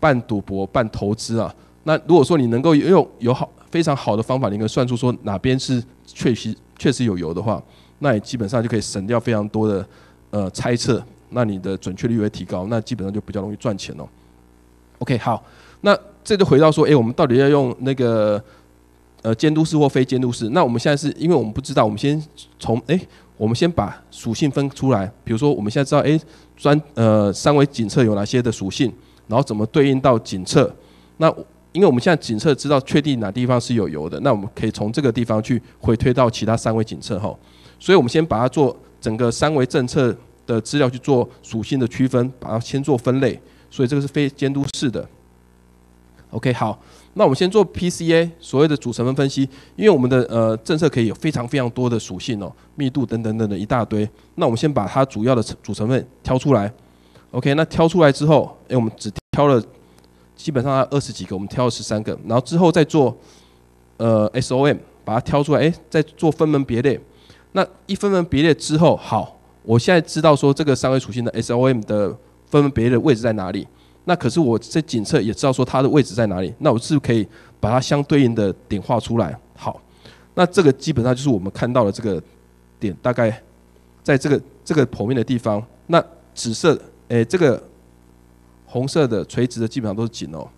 半赌博半投资啊。那如果说你能够用有好非常好的方法，你可以算出说哪边是确实确实有油的话，那也基本上就可以省掉非常多的。呃，猜测，那你的准确率会提高，那基本上就比较容易赚钱了。OK，好，那这就回到说，哎，我们到底要用那个呃监督式或非监督式？那我们现在是因为我们不知道，我们先从哎，我们先把属性分出来。比如说我们现在知道，哎，专呃三维检测有哪些的属性，然后怎么对应到检测？那因为我们现在检测知道确定哪地方是有油的，那我们可以从这个地方去回推到其他三维检测哈。所以我们先把它做整个三维政策。的资料去做属性的区分，把它先做分类，所以这个是非监督式的。OK，好，那我们先做 PCA，所谓的主成分分析，因为我们的呃政策可以有非常非常多的属性哦，密度等等等等一大堆，那我们先把它主要的主成分挑出来。OK，那挑出来之后，哎，我们只挑了基本上二十几个，我们挑了十三个，然后之后再做呃 SOM，把它挑出来，哎，再做分门别类。那一分门别类之后，好。我现在知道说这个三维属性的 SOM 的分别的位置在哪里，那可是我在检测也知道说它的位置在哪里，那我是不是可以把它相对应的点画出来？好，那这个基本上就是我们看到的这个点大概在这个这个剖面的地方。那紫色诶这个红色的垂直的基本上都是井哦，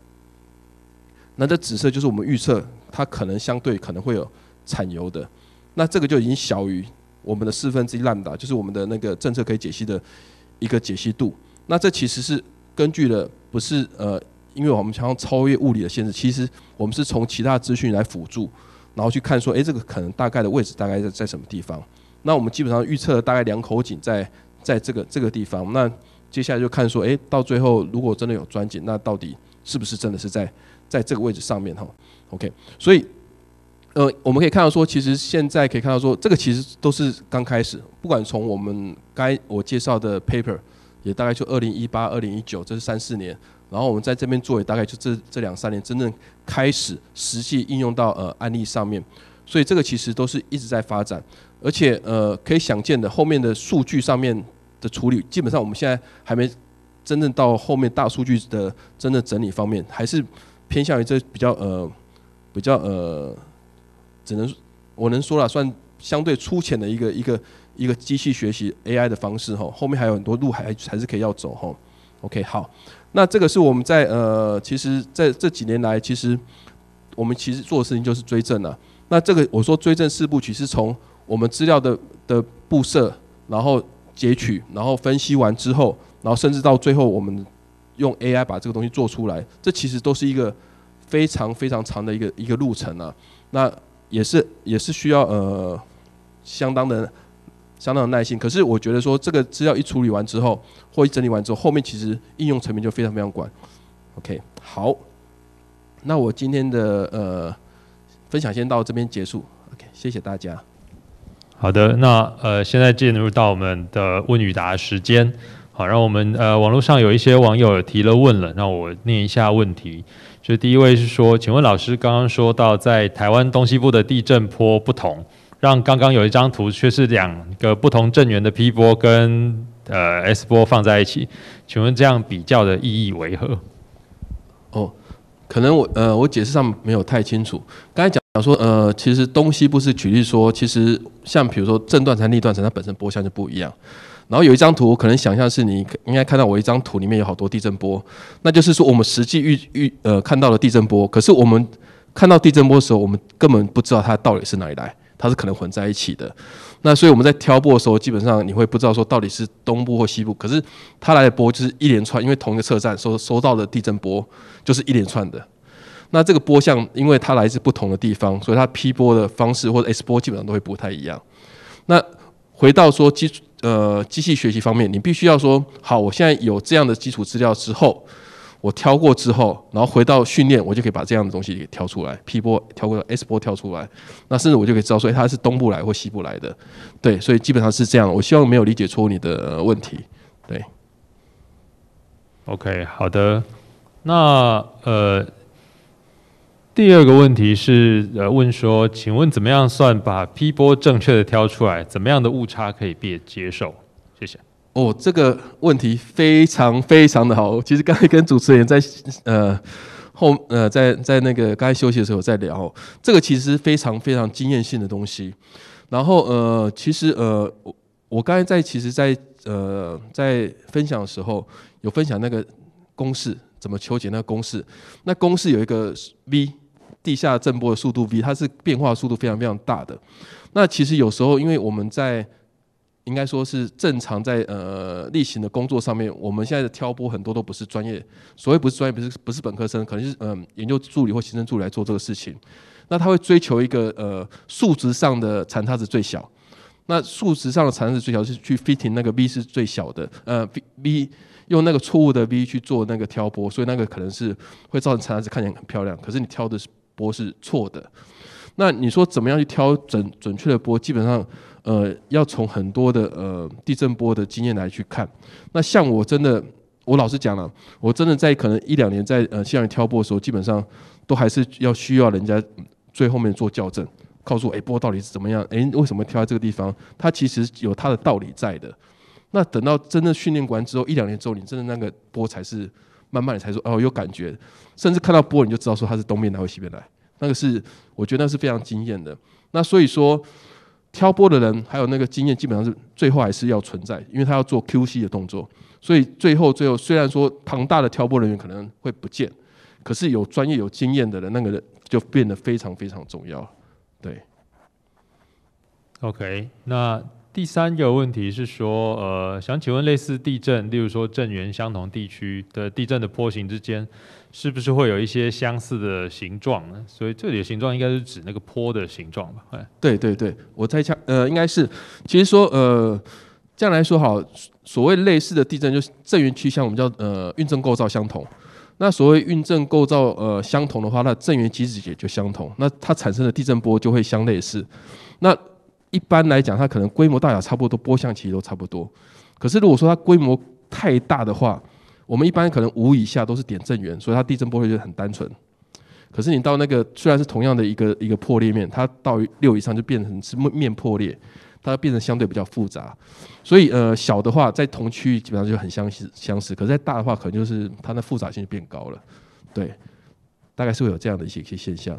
那这紫色就是我们预测它可能相对可能会有产油的，那这个就已经小于。我们的四分之一烂打就是我们的那个政策可以解析的一个解析度。那这其实是根据的不是呃，因为我们想要超越物理的限制，其实我们是从其他资讯来辅助，然后去看说，哎，这个可能大概的位置大概在在什么地方。那我们基本上预测了大概两口井在在这个这个地方。那接下来就看说，哎，到最后如果真的有钻井，那到底是不是真的是在在这个位置上面哈？OK，所以。呃，我们可以看到说，其实现在可以看到说，这个其实都是刚开始。不管从我们该我介绍的 paper，也大概就二零一八、二零一九，这是三四年。然后我们在这边做也大概就这这两三年真正开始实际应用到呃案例上面，所以这个其实都是一直在发展。而且呃，可以想见的，后面的数据上面的处理，基本上我们现在还没真正到后面大数据的真的整理方面，还是偏向于这比较呃比较呃。只能我能说了，算相对粗浅的一个一个一个机器学习 AI 的方式哈，后面还有很多路还还是可以要走哈。OK 好，那这个是我们在呃，其实在这几年来，其实我们其实做的事情就是追证了。那这个我说追证四部曲是从我们资料的的布设，然后截取，然后分析完之后，然后甚至到最后我们用 AI 把这个东西做出来，这其实都是一个非常非常长的一个一个路程啊。那也是也是需要呃相当的相当的耐心，可是我觉得说这个资料一处理完之后或一整理完之后，后面其实应用层面就非常非常广。OK，好，那我今天的呃分享先到这边结束。OK，谢谢大家。
好的，那呃现在进入到我们的问与答时间。好，让我们呃网络上有一些网友提了问了，那我念一下问题。就第一位是说，请问老师，刚刚说到在台湾东西部的地震波不同，让刚刚有一张图却是两个不同震源的 P 波跟呃 S 波放在一起，请问这样比较的意义为何？
哦，可能我呃我解释上没有太清楚。刚才讲说呃，其实东西部是举例说，其实像比如说正断层、逆断层，它本身波向就不一样。然后有一张图，可能想象是你应该看到我一张图里面有好多地震波，那就是说我们实际遇遇呃看到了地震波。可是我们看到地震波的时候，我们根本不知道它到底是哪里来，它是可能混在一起的。那所以我们在挑拨的时候，基本上你会不知道说到底是东部或西部。可是它来的波就是一连串，因为同一个车站收收到的地震波就是一连串的。那这个波像因为它来自不同的地方，所以它 P 波的方式或者 S 波基本上都会不太一样。那回到说基础。呃，机器学习方面，你必须要说好，我现在有这样的基础资料之后，我挑过之后，然后回到训练，我就可以把这样的东西给挑出来，P 波挑过来，S 波挑出来，那甚至我就可以知道说它是东部来或西部来的，对，所以基本上是这样。我希望没有理解错你的问题，对。OK，好的，
那呃。第二个问题是，呃，问说，请问怎么样算把 P 波正确的挑出来？怎么样的误差可以被接受？
谢谢。哦，这个问题非常非常的好。其实刚才跟主持人在，呃，后呃，在在那个刚才休息的时候在聊，这个其实非常非常经验性的东西。然后呃，其实呃，我我刚才在其实，在呃，在分享的时候有分享那个公式，怎么求解那个公式？那公式有一个 V。地下震波的速度 v，它是变化速度非常非常大的。那其实有时候，因为我们在应该说是正常在呃例行的工作上面，我们现在的挑拨很多都不是专业，所谓不是专业不是不是本科生，可能是嗯研究助理或行政助理来做这个事情。那他会追求一个呃数值上的残差值最小。那数值上的残差值最小是去 fitting 那个 v 是最小的，呃 v v 用那个错误的 v 去做那个挑拨，所以那个可能是会造成残差值看起来很漂亮，可是你挑的是。波是错的，那你说怎么样去挑准准确的波？基本上，呃，要从很多的呃地震波的经验来去看。那像我真的，我老实讲了，我真的在可能一两年在呃现场挑波的时候，基本上都还是要需要人家最后面做校正，告诉我诶，波到底是怎么样，诶，为什么挑在这个地方，它其实有它的道理在的。那等到真的训练完之后，一两年之后，你真的那个波才是。慢慢的才说哦有感觉，甚至看到波你就知道说它是东面来或西边来，那个是我觉得那是非常惊艳的。那所以说，挑波的人还有那个经验基本上是最后还是要存在，因为他要做 QC 的动作。所以最后最后虽然说庞大的挑波人员可能会不见，可是有专业有经验的人那个人就变得非常非常重要。对
，OK 那。第三个问题是说，呃，想请问类似地震，例如说震源相同地区的地震的波形之间，是不是会有一些相似的形状？呢？所以这里的形状应该是指那个坡的形状吧？哎，
对对对，我猜想，呃，应该是，其实说，呃，这样来说好，所谓类似的地震，就是震源区向，我们叫呃运震构造相同。那所谓运震构造呃相同的话，那震源机制也就相同，那它产生的地震波就会相类似。那一般来讲，它可能规模大小差不多，波相其实都差不多。可是如果说它规模太大的话，我们一般可能五以下都是点正源，所以它地震波会就很单纯。可是你到那个虽然是同样的一个一个破裂面，它到六以上就变成是面破裂，它变成相对比较复杂。所以呃，小的话在同区域基本上就很相似相似，可是在大的话可能就是它的复杂性就变高了。对，大概是会有这样的一些一些现象。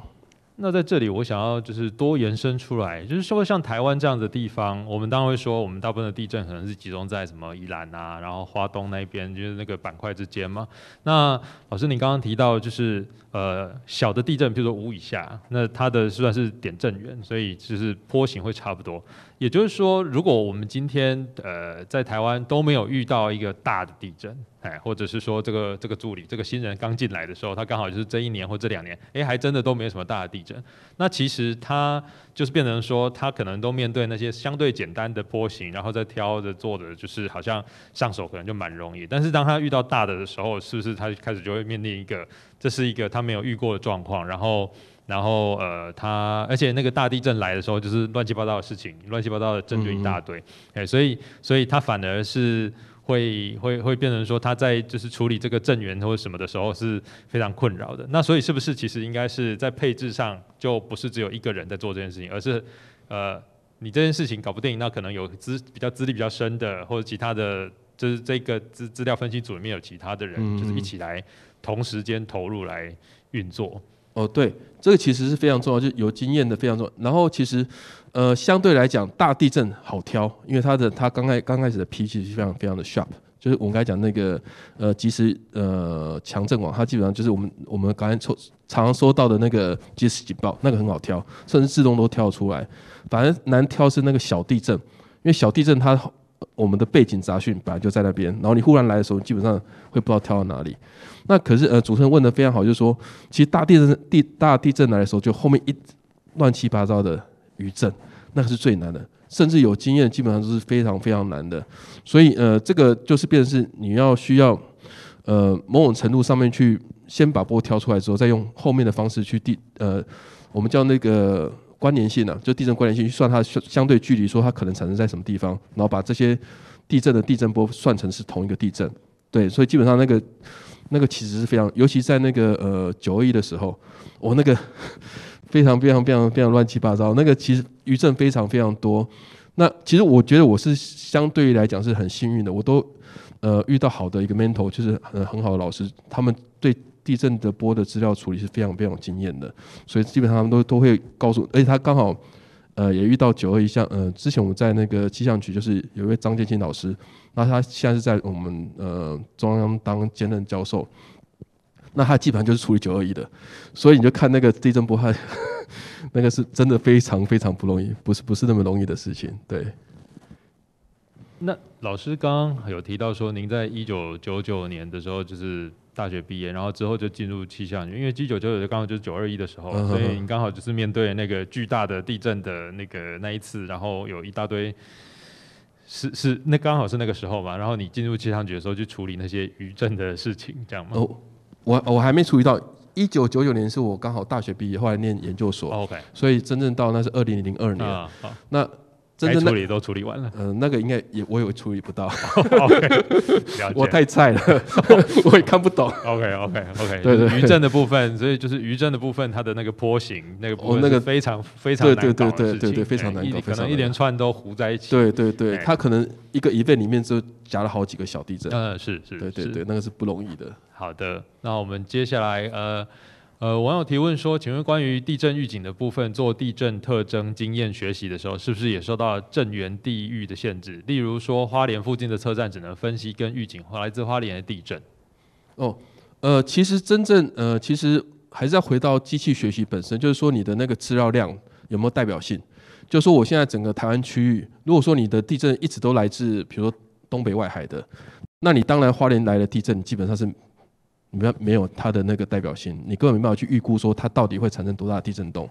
那在这里，我想要就是多延伸出来，就是说像台湾这样的地方，我们当然会说，我们大部分的地震可能是集中在什么宜兰啊，然后华东那边，就是那个板块之间嘛。那老师，你刚刚提到就是呃小的地震，譬如说五以下，那它的算是点震源，所以就是波形会差不多。也就是说，如果我们今天呃在台湾都没有遇到一个大的地震，哎，或者是说这个这个助理这个新人刚进来的时候，他刚好就是这一年或这两年，哎，还真的都没有什么大的地震，那其实他就是变成说，他可能都面对那些相对简单的波形，然后再挑着做的，就是好像上手可能就蛮容易。但是当他遇到大的的时候，是不是他开始就会面临一个，这是一个他没有遇过的状况，然后。然后呃，他而且那个大地震来的时候，就是乱七八糟的事情，乱七八糟的证据一大堆，哎，所以所以他反而是会会会变成说他在就是处理这个震源或者什么的时候是非常困扰的。那所以是不是其实应该是在配置上就不是只有一个人在做这件事情，而是呃，你这件事情搞部电影，那可能有资比较资历比较深的或者其他的，就是这个资资料分析组里面有其他的人，就是一起来同
时间投入来运作。哦，对，这个其实是非常重要，就是有经验的非常重要。然后其实，呃，相对来讲大地震好挑，因为它的它刚开刚开始的脾气是非常非常的 sharp，就是我们刚才讲那个呃，即时呃强震网，它基本上就是我们我们刚才常常说到的那个即时警报，那个很好挑，甚至自动都跳出来。反而难挑是那个小地震，因为小地震它。我们的背景杂讯本来就在那边，然后你忽然来的时候，基本上会不知道跳到哪里。那可是呃，主持人问的非常好，就是说，其实大地震地大地震来的时候，就后面一乱七八糟的余震，那个是最难的，甚至有经验基本上都是非常非常难的。所以呃，这个就是变成是你要需要呃某种程度上面去先把波挑出来之后，再用后面的方式去地呃，我们叫那个。关联性呢？就地震关联性去算它相相对距离，说它可能产生在什么地方，然后把这些地震的地震波算成是同一个地震。对，所以基本上那个那个其实是非常，尤其在那个呃九二一的时候，我那个 非常非常非常非常乱七八糟，那个其实余震非常非常多。那其实我觉得我是相对于来讲是很幸运的，我都呃遇到好的一个 mentor，就是很很好的老师，他们。地震的波的资料处理是非常非常有经验的，所以基本上他们都都会告诉，而且他刚好，呃，也遇到九二一像，呃，之前我们在那个气象局就是有一位张建新老师，那他现在是在我们呃中央当兼任教授，那他基本上就是处理九二一的，所以你就看那个地震波，他 那个是真的非常非常不容易，不是不是那么容易的事情，对。
那老师刚刚有提到说，您在一九九九年的时候就是大学毕业，然后之后就进入气象局，因为一九九九就刚好就是九二一的时候，所以你刚好就是面对那个巨大的地震的那个那一次，然后有一大堆是是那刚好是那个时候嘛，然后你进入气象局的时候去处理那些余震的事情，这样吗？哦，
我我还没注意到，一九九九年是我刚好大学毕业，后来念研究所，OK，所以真正到那是二零零二年啊，那。真正处理都处理完了。嗯，那个应该也我也处理不到，我太菜了，我也看不懂。OK OK OK，对对，余震的
部分，所以就是余震的部分，它的那个波形，那个我那个非常非常难搞的事情，非常难搞，可能一连串都糊在一起。对对对，它可
能一个一倍里面就夹了好几个小地震。嗯，是是，对对对，那个是不容易的。
好的，那我们接下来呃。呃，网友提问说，请问关于地震预警的部分，做地震特征经验学习的时候，是不是也受到震源地域的限制？例如说，花莲附近的车站只能分析跟预警来自花莲的地震。
哦，呃，其实真正呃，其实还是要回到机器学习本身，就是说你的那个资料量有没有代表性？就说我现在整个台湾区域，如果说你的地震一直都来自，比如说东北外海的，那你当然花莲来的地震基本上是。你要没有它的那个代表性，你根本没办法去预估说它到底会产生多大的地震动，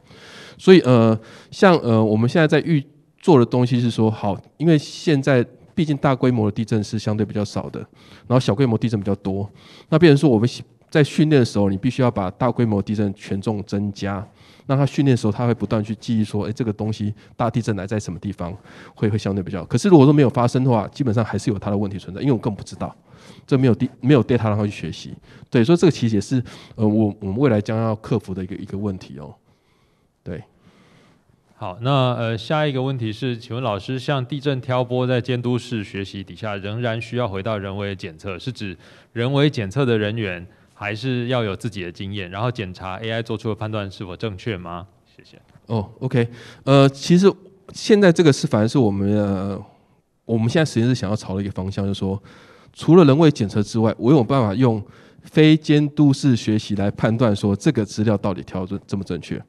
所以呃，像呃我们现在在预做的东西是说，好，因为现在毕竟大规模的地震是相对比较少的，然后小规模地震比较多，那变成说我们在训练的时候，你必须要把大规模地震权重增加，那他训练的时候，他会不断去记忆说，诶，这个东西大地震来在什么地方，会会相对比较，可是如果说没有发生的话，基本上还是有它的问题存在，因为我更不知道。这没有地没有 data 让它去学习，对，所以这个其实也是呃，我我们未来将要克服的一个一个问题哦。对，
好，那呃下一个问题是，请问老师，像地震挑拨在监督式学习底下，仍然需要回到人为检测，是指人为检测的人员还是要有自己的经验，然后检查 AI 做出的判断是否正确吗？谢
谢。哦，OK，呃，其实现在这个是反是我们呃，我们现在实验室想要朝的一个方向，就是说。除了人为检测之外，我有办法用非监督式学习来判断说这个资料到底调整这么正确。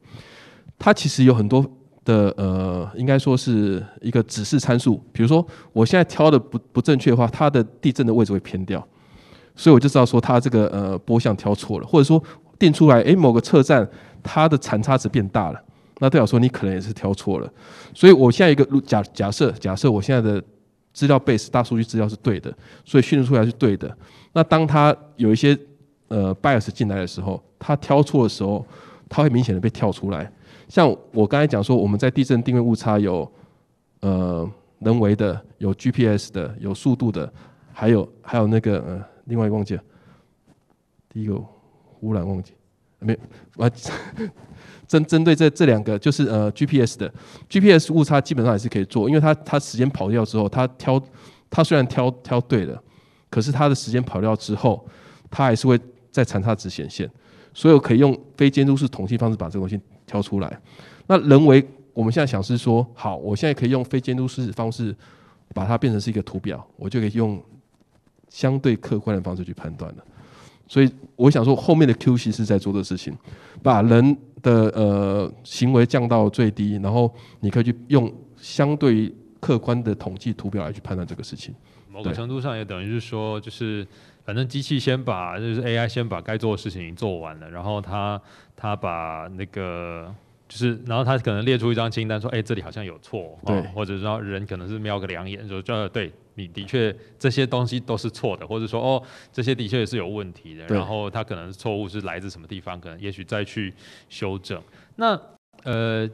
它其实有很多的呃，应该说是一个指示参数。比如说我现在挑的不不正确的话，它的地震的位置会偏掉，所以我就知道说它这个呃波向挑错了，或者说定出来诶某个测站它的残差值变大了，那代表说你可能也是挑错了。所以我现在一个假假设，假设我现在的。资料 base 大数据资料是对的，所以训练出来是对的。那当它有一些呃 bias 进来的时候，它挑错的时候，它会明显的被跳出来。像我刚才讲说，我们在地震定位误差有呃人为的、有 GPS 的、有速度的，还有还有那个呃另外忘记了，第一个忽然忘记，没完。针针对这这两个，就是呃 GPS 的 GPS 误差基本上也是可以做，因为它它时间跑掉之后，它挑它虽然挑挑对了，可是它的时间跑掉之后，它还是会再残差值显现，所以可以用非监督式统计方式把这个东西挑出来。那人为我们现在想是说，好，我现在可以用非监督式方式把它变成是一个图表，我就可以用相对客观的方式去判断了。所以我想说，后面的 QC 是在做的事情，把人。的呃行为降到最低，然后你可以去用相对客观的统计图表来去判断这个事情。
某个程度上也等于是说，就是反正机器先把就是 AI 先把该做的事情做完了，然后他他把那个就是，然后他可能列出一张清单说，哎，这里好像有错。对，或者说人可能是瞄个两眼说，呃，对。你的确这些东西都是错的，或者说哦，这些的确是有问题的。然后它可能错误是来自什么地方？可能也许再去修正。那呃，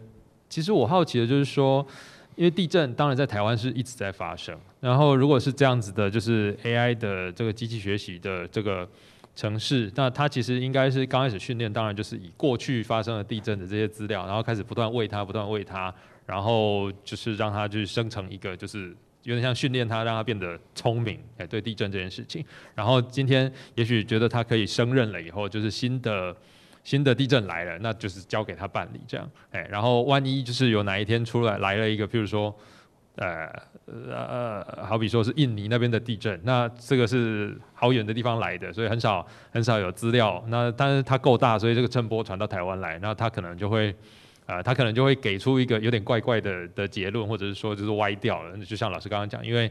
其实我好奇的就是说，因为地震当然在台湾是一直在发生。然后如果是这样子的，就是 AI 的这个机器学习的这个城市，那它其实应该是刚开始训练，当然就是以过去发生的地震的这些资料，然后开始不断喂它，不断喂它，然后就是让它去生成一个就是。有点像训练他，让他变得聪明，哎，对地震这件事情。然后今天也许觉得他可以升任了，以后就是新的新的地震来了，那就是交给他办理这样，哎。然后万一就是有哪一天出来来了一个，譬如说，呃呃，好比说是印尼那边的地震，那这个是好远的地方来的，所以很少很少有资料。那但是它够大，所以这个震波传到台湾来，那它可能就会。呃，他可能就会给出一个有点怪怪的的结论，或者是说就是歪掉了。就像老师刚刚讲，因为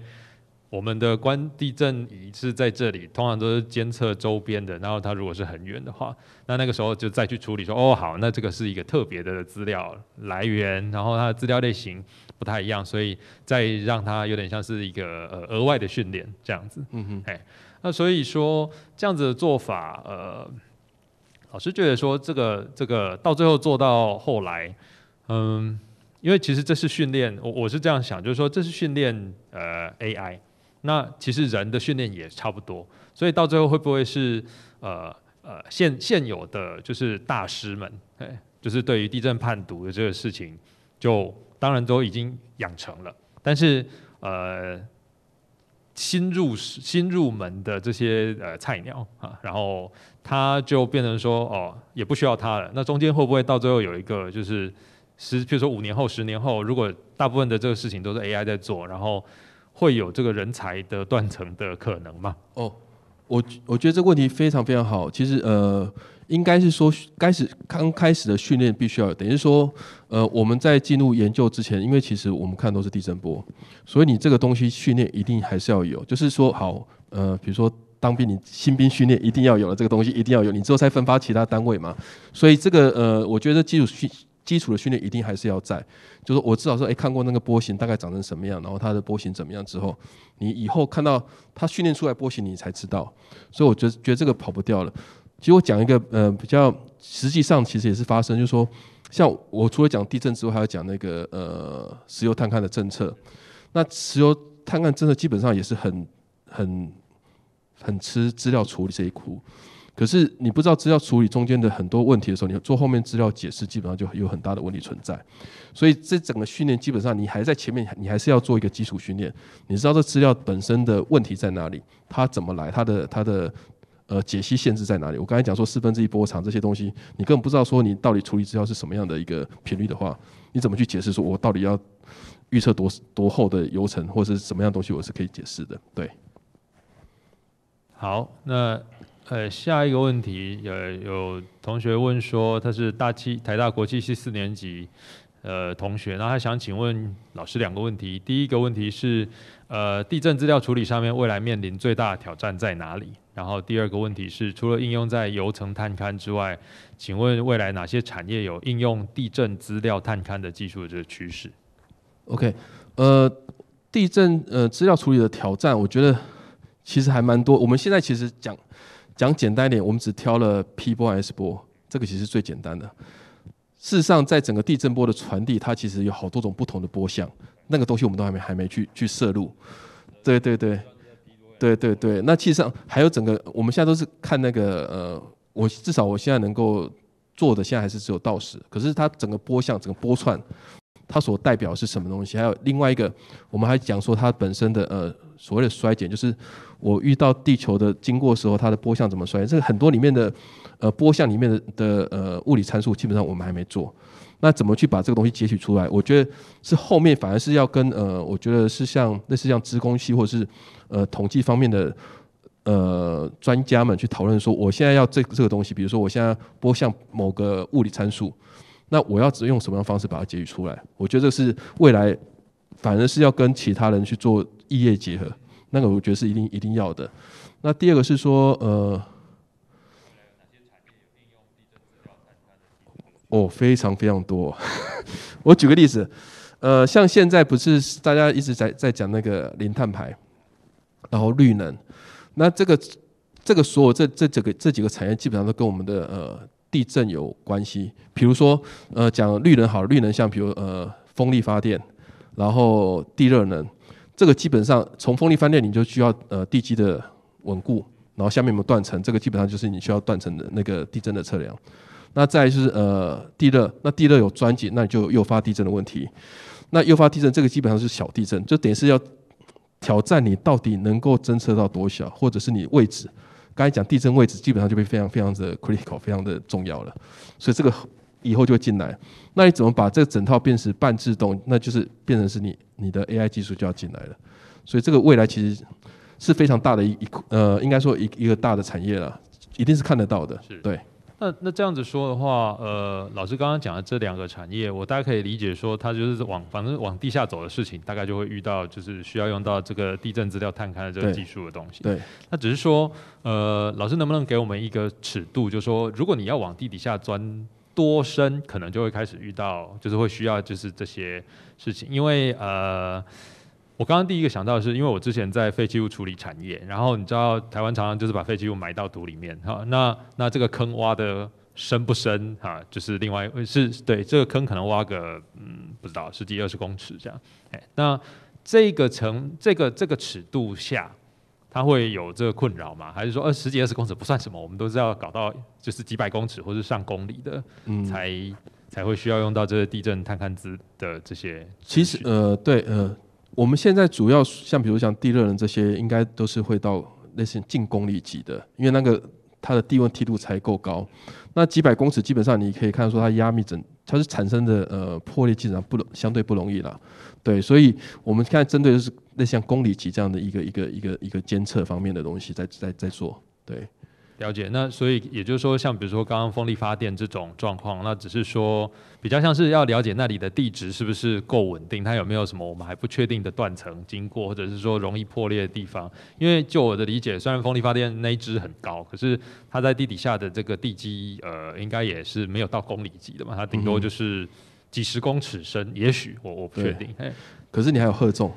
我们的观地震仪是在这里，通常都是监测周边的。然后它如果是很远的话，那那个时候就再去处理说，哦，好，那这个是一个特别的资料来源，然后它的资料类型不太一样，所以再让它有点像是一个额外的训练这样子。嗯哼，哎，那所以说这样子的做法，呃。老师觉得说这个这个到最后做到后来，嗯，因为其实这是训练，我我是这样想，就是说这是训练呃 AI，那其实人的训练也差不多，所以到最后会不会是呃呃现现有的就是大师们，哎，就是对于地震判读的这个事情，就当然都已经养成了，但是呃新入新入门的这些呃菜鸟啊，然后。他就变成说哦，也不需要他了。那中间会不会到最后有一个，就是十，比如说五年后、十年后，如果大部分的这个事情都是 AI 在做，然后会有这个人才的断层的可能吗？
哦，我我觉得这个问题非常非常好。其实呃，应该是说开始刚开始的训练必须要，等于说呃，我们在进入研究之前，因为其实我们看都是地震波，所以你这个东西训练一定还是要有。就是说好呃，比如说。当兵，你新兵训练一定要有了这个东西一定要有，你之后再分发其他单位嘛。所以这个呃，我觉得基础训基础的训练一定还是要在，就是我至少说，哎，看过那个波形大概长成什么样，然后它的波形怎么样之后，你以后看到它训练出来波形，你才知道。所以我觉得，觉得这个跑不掉了。其实我讲一个呃，比较实际上其实也是发生，就是说像我除了讲地震之外，还要讲那个呃，石油探勘的政策。那石油探勘政策基本上也是很很。很吃资料处理这一块，可是你不知道资料处理中间的很多问题的时候，你做后面资料解释基本上就有很大的问题存在。所以这整个训练基本上你还在前面，你还是要做一个基础训练，你知道这资料本身的问题在哪里，它怎么来，它的它的呃解析限制在哪里。我刚才讲说四分之一波长这些东西，你根本不知道说你到底处理资料是什么样的一个频率的话，你怎么去解释说我到底要预测多多厚的油层或者是什么样东西我是可以解释的，对。
好，那呃下一个问题，呃有同学问说他是大七台大国际系四年级，呃同学，那他想请问老师两个问题。第一个问题是，呃地震资料处理上面未来面临最大的挑战在哪里？然后第二个问题是，除了应用在油层探勘之外，请问未来哪些产业有应用地震资料探勘的技术的这个趋势
？OK，呃地震呃资料处理的挑战，我觉得。其实还蛮多。我们现在其实讲讲简单点，我们只挑了 P 波 S 波，这个其实最简单的。事实上，在整个地震波的传递，它其实有好多种不同的波向，那个东西我们都还没还没去去摄入。对对对，对对对。那其实上还有整个，我们现在都是看那个呃，我至少我现在能够做的现在还是只有道时。可是它整个波向、整个波串，它所代表是什么东西？还有另外一个，我们还讲说它本身的呃所谓的衰减，就是。我遇到地球的经过时候，它的波向怎么衰这个很多里面的，呃，波向里面的的呃物理参数，基本上我们还没做。那怎么去把这个东西截取出来？我觉得是后面反而是要跟呃，我觉得是像类似像职工系或者是呃统计方面的呃专家们去讨论说，我现在要这这个东西，比如说我现在波向某个物理参数，那我要用什么样的方式把它截取出来？我觉得是未来反而是要跟其他人去做异业结合。那个我觉得是一定一定要的，那第二个是说，呃，哦，非常非常多。我举个例子，呃，像现在不是大家一直在在讲那个零碳排，然后绿能，那这个这个所有这这几个这几个产业基本上都跟我们的呃地震有关系。比如说，呃，讲绿能好，绿能像比如呃风力发电，然后地热能。这个基本上从风力发电，你就需要呃地基的稳固，然后下面有没有断层，这个基本上就是你需要断层的那个地震的测量。那再就是呃地热，那地热有钻井，那你就诱发地震的问题。那诱发地震这个基本上是小地震，就等于是要挑战你到底能够侦测到多小，或者是你位置。刚才讲地震位置，基本上就被非常非常的 critical，非常的重要了。所以这个。以后就会进来，那你怎么把这个整套变成半自动？那就是变成是你你的 AI 技术就要进来了。所以这个未来其实是非常大的一一呃，应该说一一个大的产业了，一定是看得到的。是，对。
那那这样子说的话，呃，老师刚刚讲的这两个产业，我大家可以理解说，它就是往反正往地下走的事情，大概就会遇到就是需要用到这个地震资料探勘的这个技术的东西。对。那只是说，呃，老师能不能给我们一个尺度，就是说如果你要往地底下钻？多深可能就会开始遇到，就是会需要就是这些事情，因为呃，我刚刚第一个想到的是，因为我之前在废弃物处理产业，然后你知道台湾常常就是把废弃物埋到土里面哈，那那这个坑挖的深不深啊？就是另外是，对，这个坑可能挖个嗯，不知道十几二十公尺这样，哎，那这个层这个这个尺度下。它会有这个困扰吗？还是说，呃，十几二十公尺不算什么，我们都是要搞到就是几百公尺或是上公里的，才才会需要用到这个地震探勘资的这些。
其实，呃，对，呃，我们现在主要像比如像地热能这些，应该都是会到那些近公里级的，因为那个它的地温梯度才够高。那几百公尺基本上你可以看出它压密整。它是产生的呃破裂基本上不容相对不容易了，对，所以我们现在针对的是那像公里级这样的一个一个一个一个监测方面的东西在在在做，对。
了解，那所以也就是说，像比如说刚刚风力发电这种状况，那只是说比较像是要了解那里的地质是不是够稳定，它有没有什么我们还不确定的断层经过，或者是说容易破裂的地方。因为就我的理解，虽然风力发电那一支很高，可是它在地底下的这个地基，呃，应该也是没有到公里级的嘛，它顶多就是几十公尺深，也许我我不确定。哎，
可是你还有贺重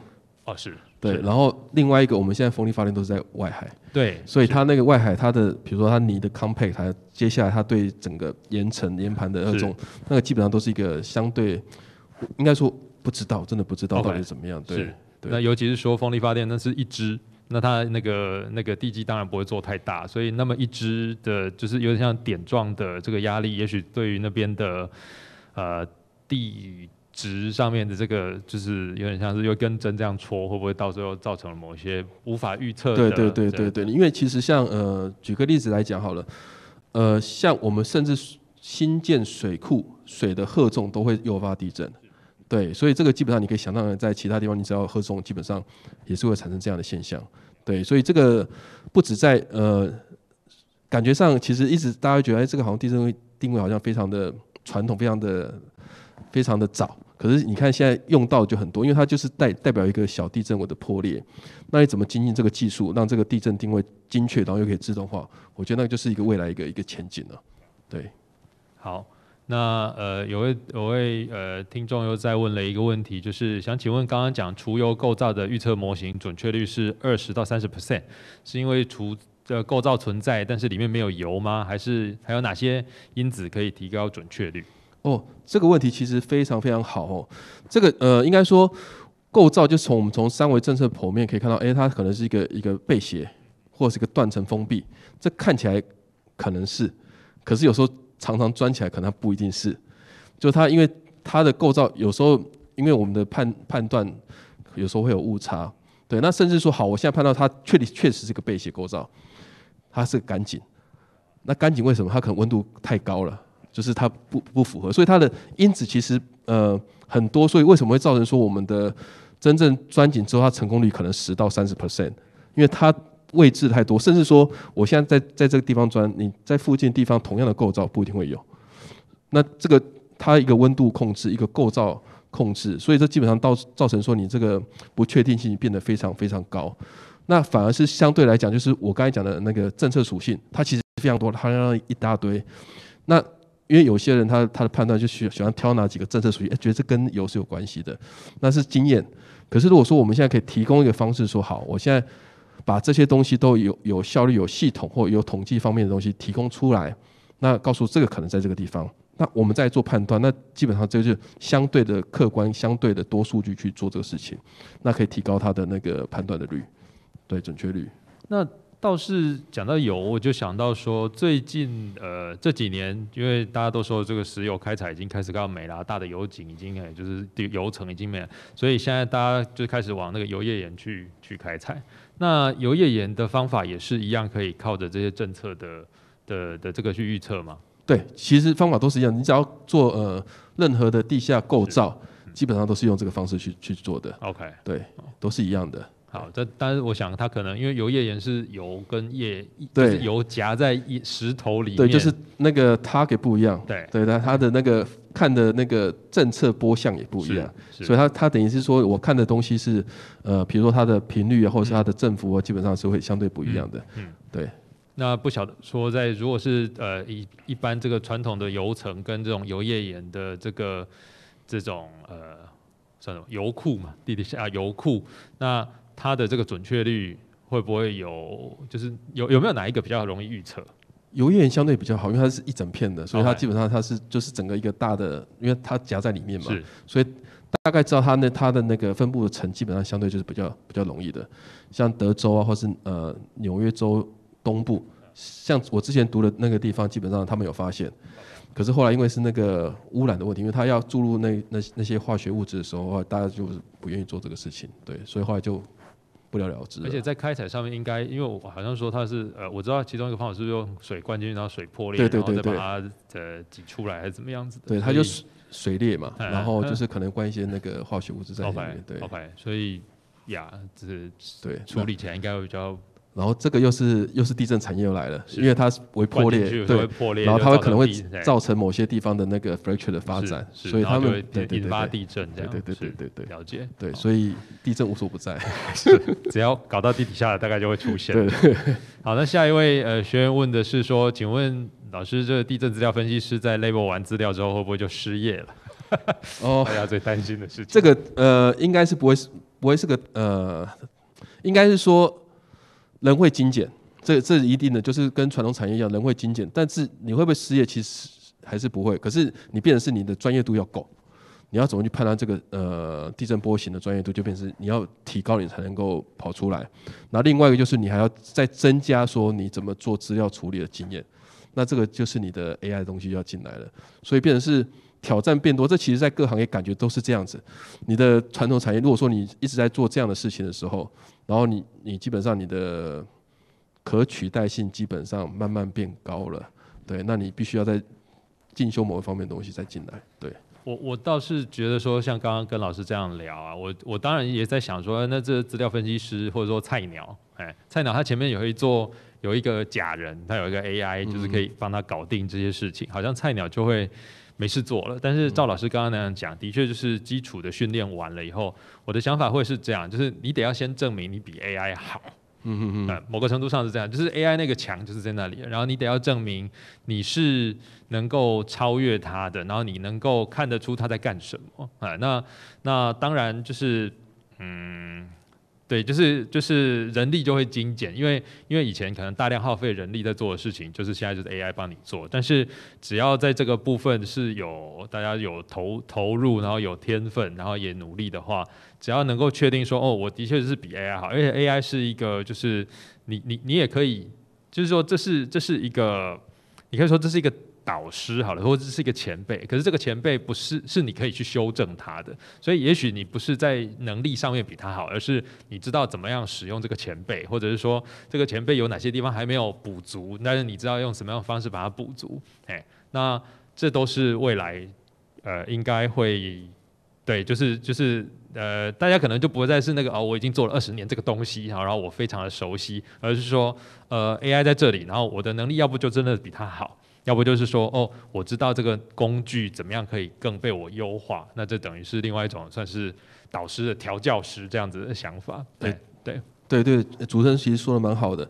哦是。对，然后另外一个，我们现在风力发电都是在外海，对，所以它那个外海，它的比如说它你的 compact，它接下来它对整个盐城、盐盘的那种，那个基本上都是一个相对，应该说不知道，真的不知道到底怎么样，对，
对。那尤其是说风力发电，那是一支，那它那个那个地基当然不会做太大，所以那么一支的，就是有点像点状的这个压力，也许对于那边的，呃地。值上面的这个就是有点像是又跟针这样戳，会不会到最后造成了某些无法预
测？对对对对对，因为其实像呃，举个例子来讲好了，呃，像我们甚至新建水库，水的荷重都会诱发地震，对，所以这个基本上你可以想象，在其他地方你只要荷重，基本上也是会产生这样的现象，对，所以这个不止在呃，感觉上其实一直大家觉得，哎，这个好像地震定位好像非常的传统，非常的非常的早。可是你看现在用到就很多，因为它就是代代表一个小地震我的破裂，那你怎么精进这个技术，让这个地震定位精确，然后又可以自动化？我觉得那就是一个未来一个一个前景了。对。
好，那呃，有位有位呃听众又再问了一个问题，就是想请问刚刚讲除油构造的预测模型准确率是二十到三十 percent，是因为除的构造存在，但是里面没有油吗？还是还有哪些因子可以提高准确率？
哦，这个问题其实非常非常好哦。这个呃，应该说构造就从我们从三维政策剖面可以看到，哎，它可能是一个一个背斜，或者是一个断层封闭，这看起来可能是，可是有时候常常钻起来可能不一定是，就它因为它的构造有时候因为我们的判判断有时候会有误差，对，那甚至说好，我现在判断它确实确实是个背斜构造，它是干井，那干井为什么它可能温度太高了？就是它不不符合，所以它的因子其实呃很多，所以为什么会造成说我们的真正钻井之后，它成功率可能十到三十 percent，因为它位置太多，甚至说我现在在在这个地方钻，你在附近地方同样的构造不一定会有。那这个它一个温度控制，一个构造控制，所以这基本上造造成说你这个不确定性变得非常非常高。那反而是相对来讲，就是我刚才讲的那个政策属性，它其实非常多，它一大堆，那。因为有些人他他的判断就喜喜欢挑哪几个政策属性，哎，觉得这跟油是有关系的，那是经验。可是如果说我们现在可以提供一个方式，说好，我现在把这些东西都有有效率、有系统或有统计方面的东西提供出来，那告诉这个可能在这个地方，那我们再做判断，那基本上这就是相对的客观、相对的多数据去做这个事情，那可以提高它的那个判断的率，对准确率。
那倒是讲到油，我就想到说，最近呃这几年，因为大家都说这个石油开采已经开始要没拉大的油井已经就是油层已经没，了，所以现在大家就开始往那个油页岩去去开采。那油页岩的方法也是一样，可以靠着这些政策的的的这个去预测吗？
对，其实方法都是一样，你只要做呃任何的地下构造，基本上都是用这个方式去去做的。OK，对，都是一样的。
好，这但是我想，它可能因为油页岩是油跟液，对，油夹在一石头里面，对，就是
那个 e 给不一样，对对，但它的那个看的那个政策波向也不一样，所以它它等于是说，我看的东西是呃，比如说它的频率啊，或者是它的振幅啊，基本上是会相对不一样的，嗯，对。
那不晓得说，在如果是呃一一般这个传统的油层跟这种油页岩的这个这种呃，算什么油库嘛，地底下油库那。它的这个准确率会不会有？就是有有没有哪一个比较容易预测？
油页相对比较好，因为它是一整片的，所以它基本上它是就是整个一个大的，因为它夹在里面嘛，所以大概知道它那它的那个分布的层基本上相对就是比较比较容易的。像德州啊，或是呃纽约州东部，像我之前读的那个地方，基本上他们有发现。可是后来因为是那个污染的问题，因为它要注入那那那些化学物质的时候，大家就是不愿意做这个事情，对，所以后来就。不了了之，而且
在开采上面应该，因为我好像说它是，呃，我知道其中一个方法是用水灌进去，然后水破裂，对对对，然后再把它呃挤出来，还是怎么样子的？对，它就水水裂嘛，然后
就是可能灌一些那个化学物质在里面，对，
所以呀，这对处理起来应该会比较。
然后这个又是又是地震产业又来了，因为它会破裂，对，然后它会可能会造成某些地方的那个 fracture 的发展，所以他们引发
地震这样。对对对对对，了解。对，所以地震无所不在，是，只要搞到地底下了，大概就会出现。对。好，那下一位呃学员问的是说，请问老师，这个地震资料分析师在 l a b e l 完资料之后会不会就失业了？哦，大家最担心的事情。这
个呃，应该是不会是不会是个呃，应该是说。人会精简，这这一定的就是跟传统产业一样，人会精简。但是你会不会失业？其实还是不会。可是你变成是你的专业度要够，你要怎么去判断这个呃地震波形的专业度？就变成你要提高你才能够跑出来。那另外一个就是你还要再增加说你怎么做资料处理的经验。那这个就是你的 AI 东西要进来了。所以变成是。挑战变多，这其实，在各行业感觉都是这样子。你的传统产业，如果说你一直在做这样的事情的时候，然后你你基本上你的可取代性基本上慢慢变高了，对，那你必须要在进修某一方面东西再进来。对
我我倒是觉得说，像刚刚跟老师这样聊啊，我我当然也在想说，那这资料分析师或者说菜鸟，哎，菜鸟他前面有一座有一个假人，他有一个 AI，就是可以帮他搞定这些事情，好像菜鸟就会。没事做了，但是赵老师刚刚那样讲，的确就是基础的训练完了以后，我的想法会是这样，就是你得要先证明你比 AI 好，嗯嗯嗯，某个程度上是这样，就是 AI 那个强就是在那里，然后你得要证明你是能够超越它的，然后你能够看得出它在干什么，啊。那那当然就是，嗯。对，就是就是人力就会精简，因为因为以前可能大量耗费人力在做的事情，就是现在就是 AI 帮你做。但是只要在这个部分是有大家有投投入，然后有天分，然后也努力的话，只要能够确定说哦，我的确是比 AI 好，而且 AI 是一个就是你你你也可以，就是说这是这是一个，你可以说这是一个。导师好了，或者是一个前辈，可是这个前辈不是是你可以去修正他的，所以也许你不是在能力上面比他好，而是你知道怎么样使用这个前辈，或者是说这个前辈有哪些地方还没有补足，但是你知道用什么样的方式把它补足，哎，那这都是未来，呃，应该会，对，就是就是呃，大家可能就不再是那个哦，我已经做了二十年这个东西，然后我非常的熟悉，而是说呃，AI 在这里，然后我的能力要不就真的比他好。要不就是说，哦，我知道这个工具怎么样可以更被我优化，那这等于是另外一种算是导师的调教师这样子的想法，
对对对对，主持人其实说的蛮好的，